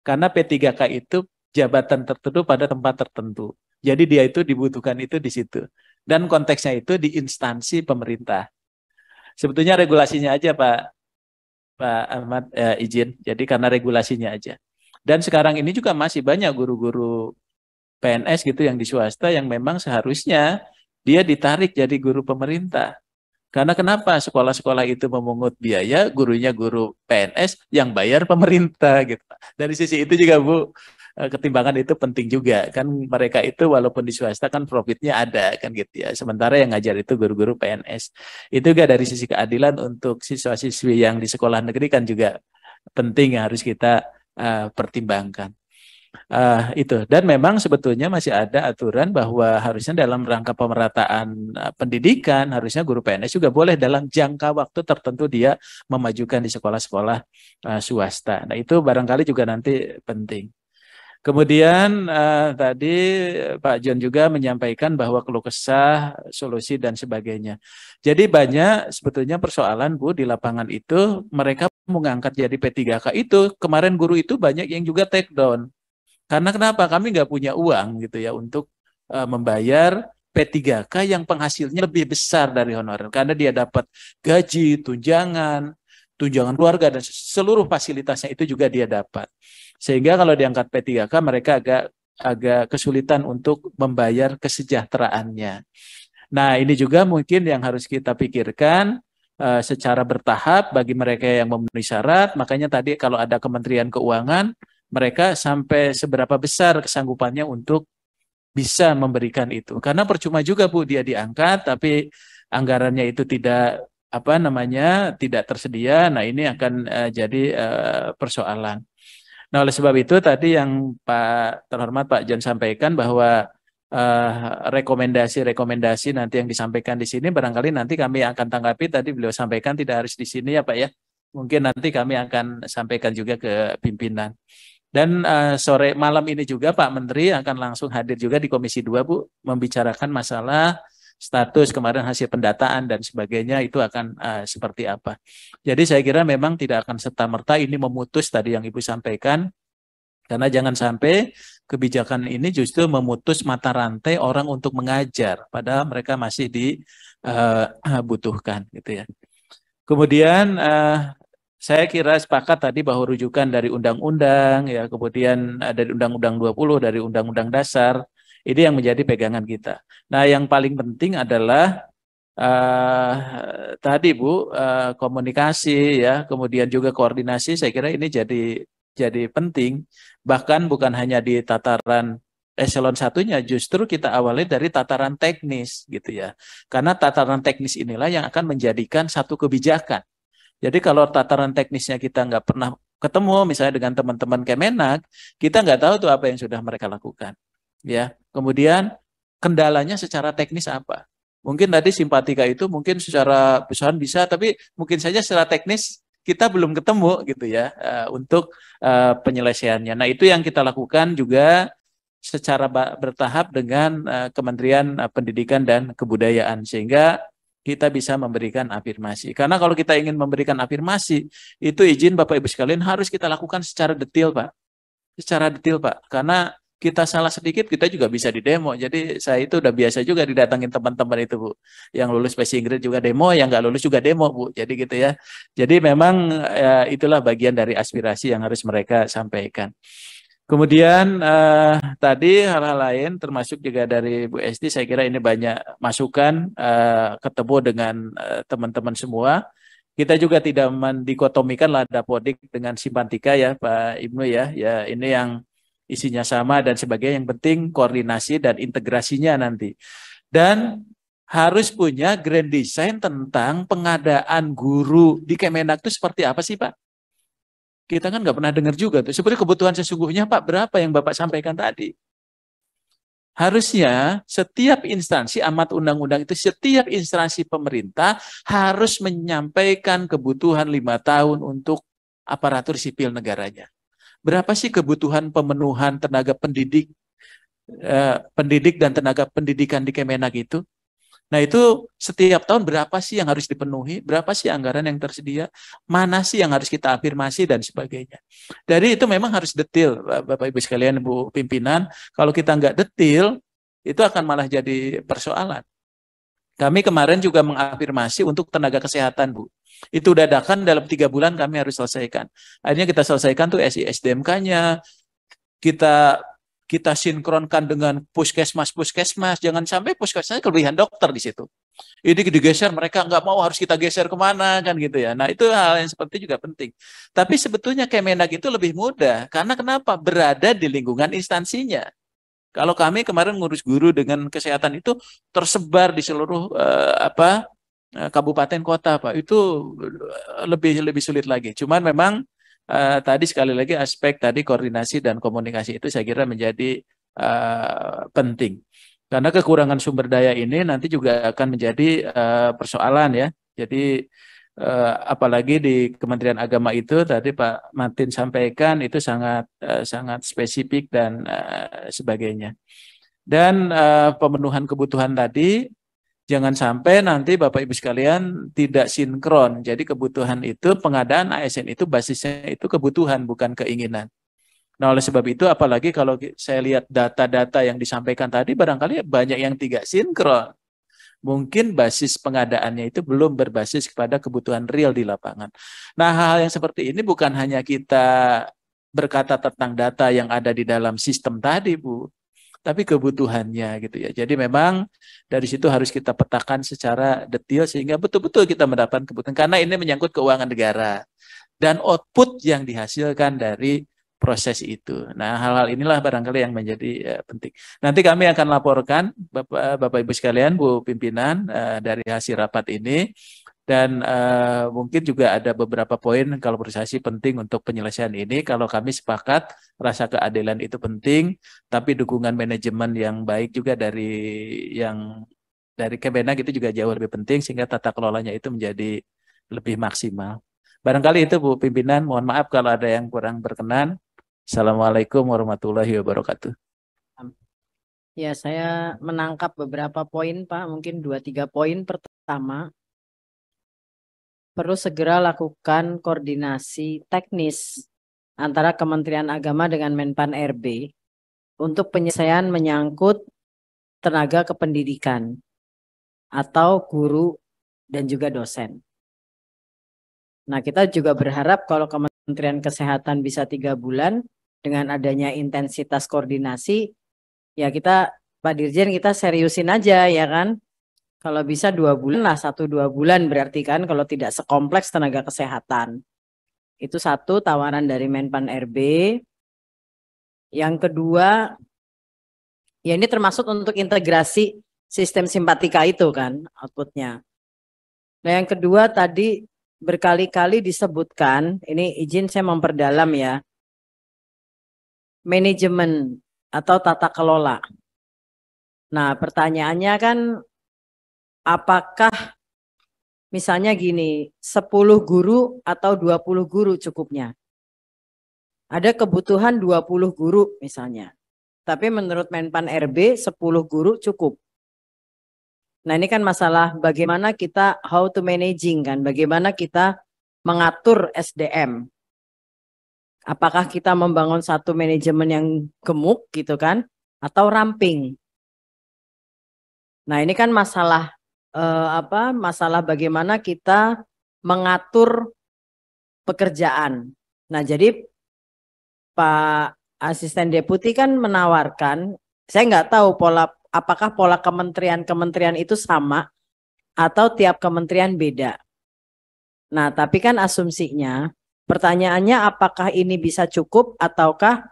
Karena P3K itu jabatan tertentu pada tempat tertentu. Jadi dia itu dibutuhkan itu di situ. Dan konteksnya itu di instansi pemerintah. Sebetulnya regulasinya aja, Pak. Pak Ahmad eh, izin. Jadi karena regulasinya aja. Dan sekarang ini juga masih banyak guru-guru PNS gitu yang di swasta yang memang seharusnya dia ditarik jadi guru pemerintah. Karena kenapa sekolah-sekolah itu memungut biaya, gurunya guru PNS yang bayar pemerintah gitu. Dari sisi itu juga Bu, eh, ketimbangan itu penting juga kan mereka itu walaupun di swasta kan profitnya ada kan gitu ya sementara yang ngajar itu guru-guru PNS itu juga dari sisi keadilan untuk siswa-siswi yang di sekolah negeri kan juga penting harus kita uh, pertimbangkan. Uh, itu dan memang sebetulnya masih ada aturan bahwa harusnya dalam rangka pemerataan eh, pendidikan harusnya guru PNS juga boleh dalam jangka waktu tertentu dia memajukan di sekolah-sekolah uh, swasta. Nah itu barangkali juga nanti penting. Kemudian uh, tadi eh, Pak John juga menyampaikan bahwa keluh kesah, solusi dan sebagainya. Jadi banyak sebetulnya persoalan Bu di lapangan itu mereka mengangkat jadi P3K itu kemarin guru itu banyak yang juga take down. Karena kenapa? Kami nggak punya uang gitu ya untuk uh, membayar P3K yang penghasilnya lebih besar dari honorer karena dia dapat gaji, tunjangan, tunjangan keluarga dan seluruh fasilitasnya itu juga dia dapat. Sehingga kalau diangkat P3K mereka agak agak kesulitan untuk membayar kesejahteraannya. Nah, ini juga mungkin yang harus kita pikirkan uh, secara bertahap bagi mereka yang memenuhi syarat. Makanya tadi kalau ada Kementerian Keuangan, mereka sampai seberapa besar kesanggupannya untuk bisa memberikan itu. Karena percuma juga Bu dia diangkat tapi anggarannya itu tidak apa namanya tidak tersedia. Nah, ini akan uh, jadi uh, persoalan. Nah, oleh sebab itu tadi yang Pak terhormat Pak John sampaikan bahwa eh, rekomendasi-rekomendasi uh, nanti yang disampaikan di sini barangkali nanti kami akan tanggapi tadi beliau sampaikan tidak harus di sini ya Pak ya. Mungkin nanti kami akan sampaikan juga ke pimpinan. Dan uh, sore malam ini juga Pak Menteri akan langsung hadir juga di Komisi 2 Bu membicarakan masalah status kemarin hasil pendataan dan sebagainya itu akan uh, seperti apa. Jadi saya kira memang tidak akan serta merta ini memutus tadi yang Ibu sampaikan karena jangan sampai kebijakan ini justru memutus mata rantai orang untuk mengajar padahal mereka masih dibutuhkan eh, uh, gitu ya. Kemudian uh, saya kira sepakat tadi bahwa rujukan dari undang-undang ya kemudian dari undang-undang 20 dari undang-undang dasar ini yang menjadi pegangan kita. Nah, yang paling penting adalah uh, tadi Bu uh, komunikasi ya, kemudian juga koordinasi. Saya kira ini jadi jadi penting. Bahkan bukan hanya di tataran eselon satunya, justru kita awali dari tataran teknis gitu ya. Karena tataran teknis inilah yang akan menjadikan satu kebijakan. Jadi kalau tataran teknisnya kita nggak pernah ketemu misalnya dengan teman-teman Kemenak, kita nggak tahu tuh apa yang sudah mereka lakukan ya. Kemudian kendalanya secara teknis apa? Mungkin tadi simpatika itu mungkin secara besar bisa, tapi mungkin saja secara teknis kita belum ketemu gitu ya eh, untuk eh, penyelesaiannya. Nah itu yang kita lakukan juga secara bertahap dengan eh, Kementerian Pendidikan dan Kebudayaan sehingga kita bisa memberikan afirmasi. Karena kalau kita ingin memberikan afirmasi, itu izin Bapak Ibu sekalian harus kita lakukan secara detail, Pak. Secara detail, Pak. Karena kita salah sedikit kita juga bisa di demo. Jadi saya itu udah biasa juga didatangin teman-teman itu Bu. Yang lulus bahasa Inggris juga demo, yang nggak lulus juga demo Bu. Jadi gitu ya. Jadi memang ya, itulah bagian dari aspirasi yang harus mereka sampaikan. Kemudian eh, tadi hal-hal lain termasuk juga dari Bu Esti saya kira ini banyak masukan eh, ketemu dengan eh, teman-teman eh, semua kita juga tidak mendikotomikan lada podik dengan simpatika ya Pak Ibnu ya. Ya ini yang isinya sama dan sebagainya. Yang penting koordinasi dan integrasinya nanti. Dan harus punya grand design tentang pengadaan guru di Kemenak itu seperti apa sih Pak? Kita kan nggak pernah dengar juga tuh. Seperti kebutuhan sesungguhnya Pak berapa yang Bapak sampaikan tadi? Harusnya setiap instansi amat undang-undang itu setiap instansi pemerintah harus menyampaikan kebutuhan lima tahun untuk aparatur sipil negaranya berapa sih kebutuhan pemenuhan tenaga pendidik eh, pendidik dan tenaga pendidikan di Kemenag itu? Nah itu setiap tahun berapa sih yang harus dipenuhi, berapa sih anggaran yang tersedia, mana sih yang harus kita afirmasi dan sebagainya. Jadi itu memang harus detail Bapak Ibu sekalian, Bu pimpinan. Kalau kita nggak detail, itu akan malah jadi persoalan. Kami kemarin juga mengafirmasi untuk tenaga kesehatan, Bu. Itu dadakan dalam tiga bulan kami harus selesaikan. Akhirnya kita selesaikan tuh SISDMK-nya, kita kita sinkronkan dengan puskesmas-puskesmas. Jangan sampai puskesmas kelebihan dokter di situ. Ini digeser, mereka nggak mau harus kita geser kemana kan gitu ya. Nah itu hal yang seperti juga penting. Tapi sebetulnya Kemenag itu lebih mudah karena kenapa berada di lingkungan instansinya. Kalau kami kemarin ngurus guru dengan kesehatan itu tersebar di seluruh eh, apa Eh, kabupaten kota pak itu eh, lebih lebih sulit lagi cuman memang uh, tadi sekali lagi aspek tadi koordinasi dan komunikasi itu saya kira menjadi uh, penting karena kekurangan sumber daya ini nanti juga akan menjadi uh, persoalan ya jadi uh, apalagi di Kementerian Agama itu tadi Pak Martin sampaikan itu sangat uh, sangat spesifik dan uh, sebagainya dan uh, pemenuhan kebutuhan tadi Jangan sampai nanti Bapak Ibu sekalian tidak sinkron. Jadi kebutuhan itu pengadaan ASN itu basisnya itu kebutuhan bukan keinginan. Nah oleh sebab itu apalagi kalau saya lihat data-data yang disampaikan tadi barangkali banyak yang tidak sinkron. Mungkin basis pengadaannya itu belum berbasis kepada kebutuhan real di lapangan. Nah hal-hal yang seperti ini bukan hanya kita berkata tentang data yang ada di dalam sistem tadi Bu, tapi kebutuhannya gitu ya. Jadi memang dari situ harus kita petakan secara detail sehingga betul-betul kita mendapatkan kebutuhan karena ini menyangkut keuangan negara dan output yang dihasilkan dari proses itu. Nah, hal-hal inilah barangkali yang menjadi uh, penting. Nanti kami akan laporkan Bapak Bapak Ibu sekalian, Bu pimpinan uh, dari hasil rapat ini dan uh, mungkin juga ada beberapa poin kalau prestasi penting untuk penyelesaian ini. Kalau kami sepakat rasa keadilan itu penting, tapi dukungan manajemen yang baik juga dari yang dari Kemenag itu juga jauh lebih penting sehingga tata kelolanya itu menjadi lebih maksimal. Barangkali itu Bu pimpinan, mohon maaf kalau ada yang kurang berkenan. Assalamualaikum warahmatullahi wabarakatuh. Ya, saya menangkap beberapa poin, Pak. Mungkin dua tiga poin pertama perlu segera lakukan koordinasi teknis antara Kementerian Agama dengan Menpan RB untuk penyelesaian menyangkut tenaga kependidikan atau guru dan juga dosen. Nah, kita juga berharap kalau Kementerian Kesehatan bisa tiga bulan dengan adanya intensitas koordinasi, ya kita Pak Dirjen kita seriusin aja ya kan kalau bisa dua bulan lah, satu dua bulan berarti kan kalau tidak sekompleks tenaga kesehatan. Itu satu tawaran dari Menpan RB. Yang kedua, ya ini termasuk untuk integrasi sistem simpatika itu kan outputnya. Nah yang kedua tadi berkali-kali disebutkan, ini izin saya memperdalam ya, manajemen atau tata kelola. Nah pertanyaannya kan apakah misalnya gini, 10 guru atau 20 guru cukupnya. Ada kebutuhan 20 guru misalnya. Tapi menurut Menpan RB 10 guru cukup. Nah ini kan masalah bagaimana kita how to managing kan, bagaimana kita mengatur SDM. Apakah kita membangun satu manajemen yang gemuk gitu kan, atau ramping. Nah ini kan masalah eh, apa masalah bagaimana kita mengatur pekerjaan. Nah, jadi Pak Asisten Deputi kan menawarkan, saya nggak tahu pola apakah pola kementerian-kementerian itu sama atau tiap kementerian beda. Nah, tapi kan asumsinya, pertanyaannya apakah ini bisa cukup ataukah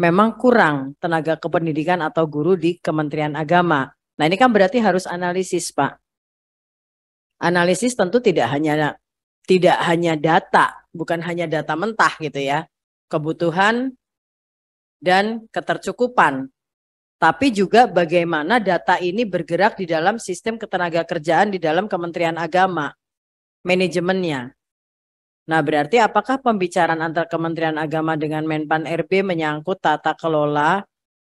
memang kurang tenaga kependidikan atau guru di Kementerian Agama. Nah, ini kan berarti harus analisis, Pak. Analisis tentu tidak hanya tidak hanya data, bukan hanya data mentah gitu ya. Kebutuhan dan ketercukupan. Tapi juga bagaimana data ini bergerak di dalam sistem ketenaga kerjaan di dalam Kementerian Agama, manajemennya. Nah berarti apakah pembicaraan antar Kementerian Agama dengan Menpan RB menyangkut tata kelola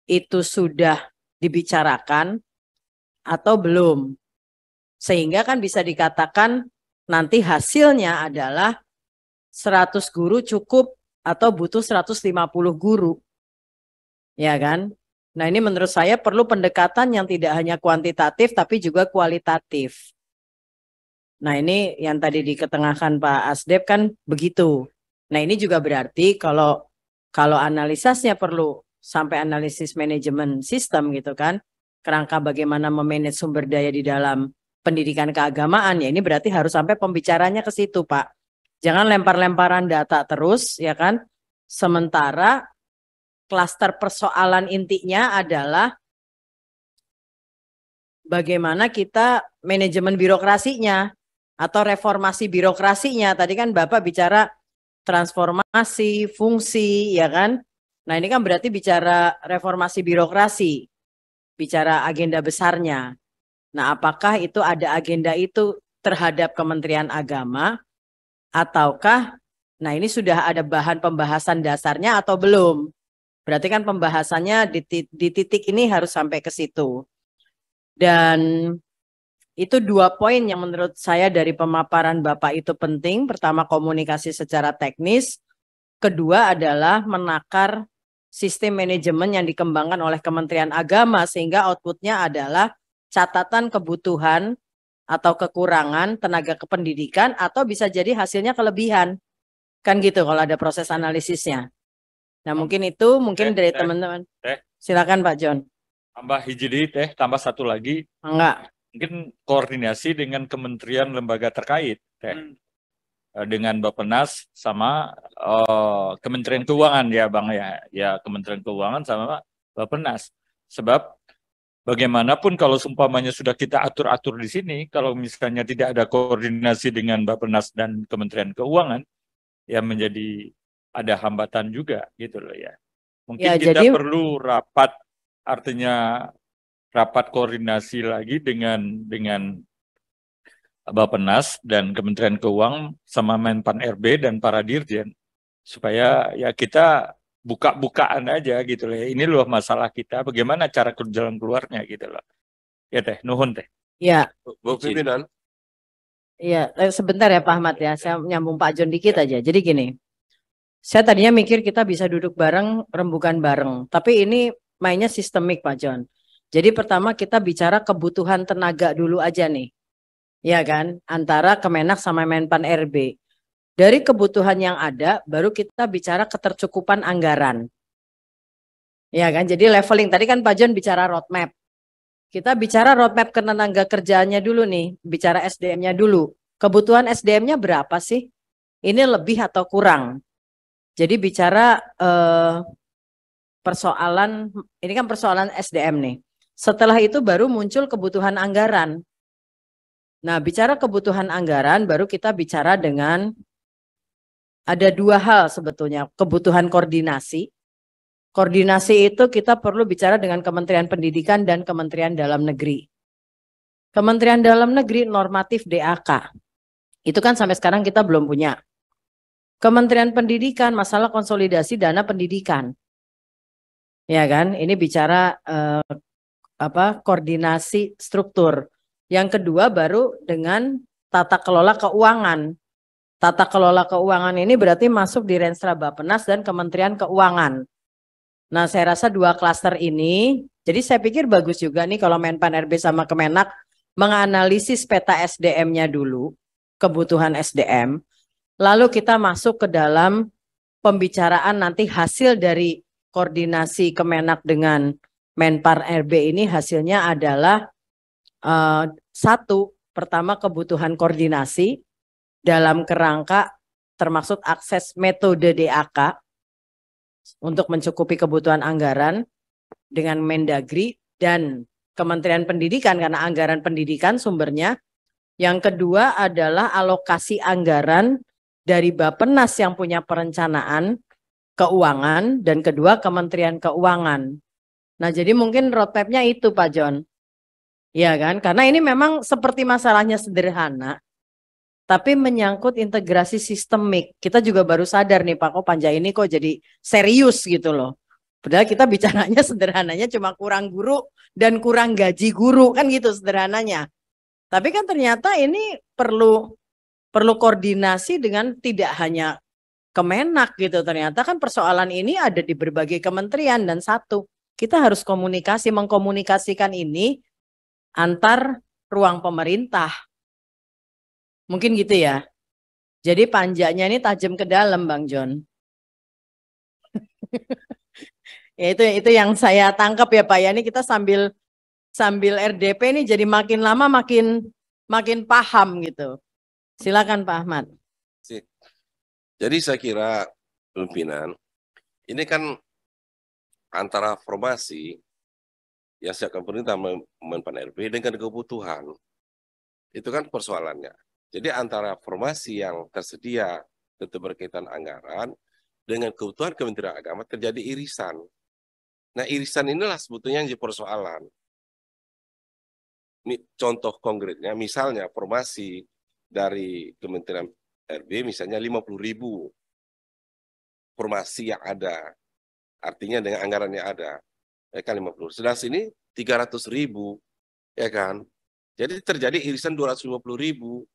itu sudah dibicarakan atau belum? Sehingga kan bisa dikatakan nanti hasilnya adalah 100 guru cukup atau butuh 150 guru. Ya kan? Nah ini menurut saya perlu pendekatan yang tidak hanya kuantitatif tapi juga kualitatif. Nah ini yang tadi diketengahkan Pak Asdep kan begitu. Nah ini juga berarti kalau kalau analisisnya perlu sampai analisis manajemen sistem gitu kan, kerangka bagaimana memanage sumber daya di dalam pendidikan keagamaan ya ini berarti harus sampai pembicaranya ke situ Pak. Jangan lempar-lemparan data terus ya kan. Sementara klaster persoalan intinya adalah bagaimana kita manajemen birokrasinya atau reformasi birokrasinya. Tadi kan Bapak bicara transformasi, fungsi ya kan. Nah, ini kan berarti bicara reformasi birokrasi. Bicara agenda besarnya. Nah, apakah itu ada agenda itu terhadap Kementerian Agama ataukah nah ini sudah ada bahan pembahasan dasarnya atau belum? Berarti kan pembahasannya di, di titik ini harus sampai ke situ. Dan itu dua poin yang menurut saya dari pemaparan Bapak itu penting. Pertama komunikasi secara teknis, kedua adalah menakar sistem manajemen yang dikembangkan oleh Kementerian Agama sehingga outputnya adalah catatan kebutuhan atau kekurangan tenaga kependidikan atau bisa jadi hasilnya kelebihan. Kan gitu kalau ada proses analisisnya. Nah, mungkin itu mungkin teh, dari eh, teman-teman. Eh. Silakan Pak John. Tambah hiji di teh, tambah satu lagi. Enggak. Mungkin koordinasi dengan kementerian lembaga terkait teh. Hmm. Eh, dengan Bappenas sama uh, Kementerian Keuangan ya Bang ya. Ya Kementerian Keuangan sama Bappenas. Sebab bagaimanapun kalau seumpamanya sudah kita atur-atur di sini, kalau misalnya tidak ada koordinasi dengan Bappenas dan Kementerian Keuangan, ya menjadi ada hambatan juga gitu loh ya. Mungkin ya, kita jadi... perlu rapat, artinya rapat koordinasi lagi dengan dengan Bappenas dan Kementerian Keuangan sama Menpan RB dan para dirjen supaya ya kita buka-bukaan aja gitu loh. Ya. Ini loh masalah kita, bagaimana cara jalan keluarnya gitu loh. Ya teh, nuhun teh. Ya. Bu pimpinan. Iya, eh, sebentar ya Pak Ahmad ya. Saya nyambung Pak Jon dikit ya. aja. Jadi gini, saya tadinya mikir kita bisa duduk bareng, rembukan bareng. Tapi ini mainnya sistemik Pak John Jadi pertama kita bicara kebutuhan tenaga dulu aja nih. Ya kan? Antara Kemenak sama Menpan RB. Dari kebutuhan yang ada, baru kita bicara ketercukupan anggaran. Ya kan, jadi leveling. Tadi kan Pak John bicara roadmap. Kita bicara roadmap ke tenaga kerjaannya dulu nih, bicara SDM-nya dulu. Kebutuhan SDM-nya berapa sih? Ini lebih atau kurang? Jadi bicara eh, persoalan, ini kan persoalan SDM nih. Setelah itu baru muncul kebutuhan anggaran. Nah, bicara kebutuhan anggaran baru kita bicara dengan ada dua hal sebetulnya kebutuhan koordinasi. Koordinasi itu kita perlu bicara dengan Kementerian Pendidikan dan Kementerian Dalam Negeri. Kementerian Dalam Negeri normatif DAK. Itu kan sampai sekarang kita belum punya. Kementerian Pendidikan masalah konsolidasi dana pendidikan. Ya kan? Ini bicara eh, apa koordinasi struktur. Yang kedua baru dengan tata kelola keuangan Tata kelola keuangan ini berarti masuk di Renstra Bapenas dan Kementerian Keuangan. Nah, saya rasa dua klaster ini, jadi saya pikir bagus juga nih kalau Menpan RB sama Kemenak menganalisis peta SDM-nya dulu, kebutuhan SDM, lalu kita masuk ke dalam pembicaraan nanti hasil dari koordinasi Kemenak dengan Menpar RB ini hasilnya adalah uh, satu, pertama kebutuhan koordinasi, dalam kerangka termasuk akses metode DAK untuk mencukupi kebutuhan anggaran dengan Mendagri dan Kementerian Pendidikan karena anggaran pendidikan sumbernya. Yang kedua adalah alokasi anggaran dari Bapenas yang punya perencanaan keuangan dan kedua Kementerian Keuangan. Nah, jadi mungkin roadmapnya itu Pak John. ya kan? Karena ini memang seperti masalahnya sederhana, tapi menyangkut integrasi sistemik. Kita juga baru sadar nih Pak, kok Panja ini kok jadi serius gitu loh. Padahal kita bicaranya sederhananya cuma kurang guru dan kurang gaji guru kan gitu sederhananya. Tapi kan ternyata ini perlu perlu koordinasi dengan tidak hanya Kemenak gitu. Ternyata kan persoalan ini ada di berbagai kementerian dan satu kita harus komunikasi mengkomunikasikan ini antar ruang pemerintah Mungkin gitu ya. Iya. Jadi panjangnya ini tajam ke dalam Bang John. ya itu itu yang saya tangkap ya Pak ya. Ini kita sambil sambil RDP ini jadi makin lama makin makin paham gitu. Silakan Pak Ahmad. Jadi saya kira pimpinan ini kan antara formasi yang siapkan pemerintah Menpan RB dengan kebutuhan itu kan persoalannya. Jadi antara formasi yang tersedia tentu berkaitan anggaran dengan kebutuhan Kementerian Agama terjadi irisan. Nah irisan inilah sebetulnya yang jadi persoalan. Contoh konkretnya misalnya formasi dari Kementerian RB misalnya 50 ribu formasi yang ada. Artinya dengan anggaran yang ada. Ya kan 50. Sedang sini 300 ribu. Ya kan? Jadi terjadi irisan 250 ribu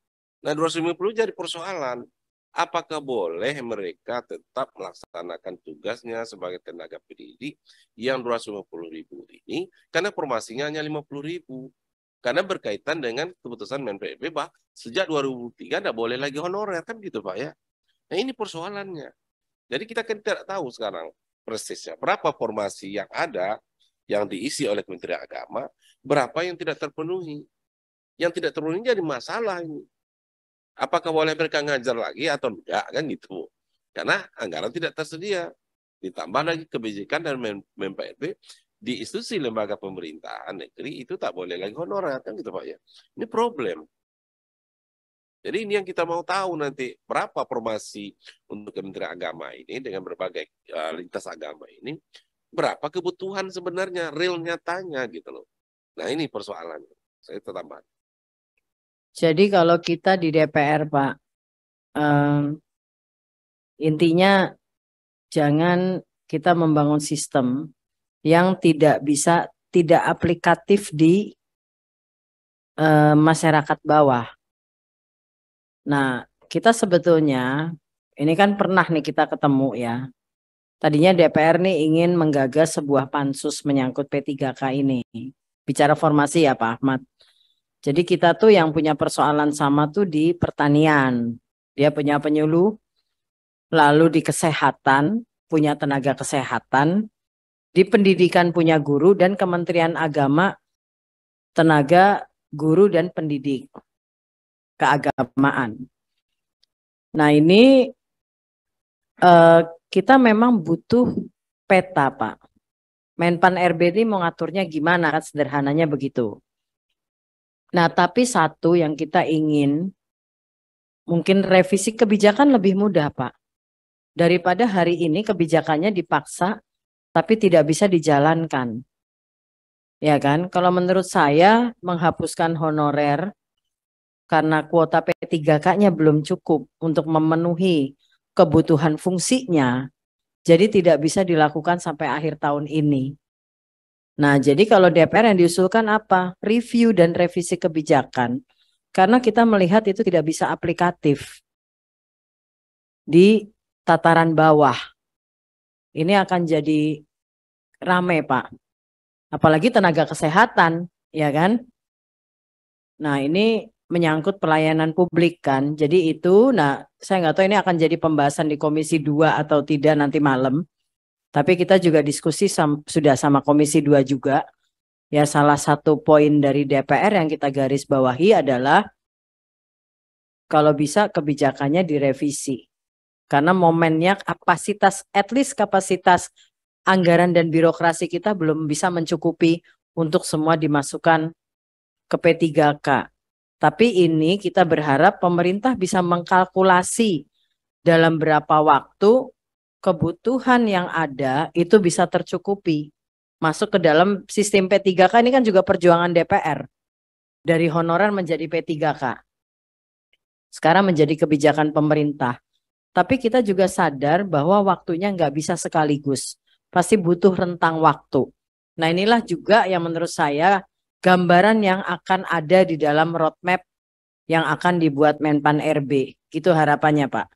Nah, 250 jadi persoalan. Apakah boleh mereka tetap melaksanakan tugasnya sebagai tenaga pendidik yang 250 ribu ini? Karena formasinya hanya 50 ribu. Karena berkaitan dengan keputusan Men sejak dua sejak 2003 tidak boleh lagi honorer kan gitu Pak ya. Nah ini persoalannya. Jadi kita kan tidak tahu sekarang persisnya berapa formasi yang ada yang diisi oleh Kementerian Agama, berapa yang tidak terpenuhi. Yang tidak terpenuhi jadi masalah ini. Apakah boleh mereka ngajar lagi atau enggak kan gitu. Karena anggaran tidak tersedia. Ditambah lagi kebijakan dan MPRB di institusi lembaga pemerintahan negeri itu tak boleh lagi honorer kan gitu Pak ya. Ini problem. Jadi ini yang kita mau tahu nanti berapa formasi untuk Kementerian Agama ini dengan berbagai uh, lintas agama ini berapa kebutuhan sebenarnya real nyatanya gitu loh. Nah ini persoalannya. Saya tambah. Jadi kalau kita di DPR Pak, um, intinya jangan kita membangun sistem yang tidak bisa tidak aplikatif di um, masyarakat bawah. Nah, kita sebetulnya ini kan pernah nih kita ketemu ya. Tadinya DPR nih ingin menggagas sebuah pansus menyangkut P3K ini. Bicara formasi ya Pak Ahmad. Jadi kita tuh yang punya persoalan sama tuh di pertanian. Dia punya penyuluh, lalu di kesehatan, punya tenaga kesehatan, di pendidikan punya guru, dan Kementerian Agama tenaga guru dan pendidik keagamaan. Nah ini eh, kita memang butuh peta Pak. Menpan RBD mengaturnya gimana kan sederhananya begitu. Nah, tapi satu yang kita ingin mungkin revisi kebijakan lebih mudah, Pak. Daripada hari ini kebijakannya dipaksa tapi tidak bisa dijalankan. Ya kan? Kalau menurut saya menghapuskan honorer karena kuota P3K-nya belum cukup untuk memenuhi kebutuhan fungsinya. Jadi tidak bisa dilakukan sampai akhir tahun ini. Nah, jadi kalau DPR yang diusulkan apa? Review dan revisi kebijakan. Karena kita melihat itu tidak bisa aplikatif di tataran bawah. Ini akan jadi rame, Pak. Apalagi tenaga kesehatan, ya kan? Nah, ini menyangkut pelayanan publik kan. Jadi itu, nah saya nggak tahu ini akan jadi pembahasan di Komisi 2 atau tidak nanti malam. Tapi kita juga diskusi sam sudah sama Komisi 2 juga. Ya salah satu poin dari DPR yang kita garis bawahi adalah kalau bisa kebijakannya direvisi. Karena momennya kapasitas at least kapasitas anggaran dan birokrasi kita belum bisa mencukupi untuk semua dimasukkan ke P3K. Tapi ini kita berharap pemerintah bisa mengkalkulasi dalam berapa waktu kebutuhan yang ada itu bisa tercukupi masuk ke dalam sistem P3K ini kan juga perjuangan DPR dari honoran menjadi P3K sekarang menjadi kebijakan pemerintah tapi kita juga sadar bahwa waktunya nggak bisa sekaligus pasti butuh rentang waktu nah inilah juga yang menurut saya gambaran yang akan ada di dalam roadmap yang akan dibuat Menpan RB. Itu harapannya, Pak.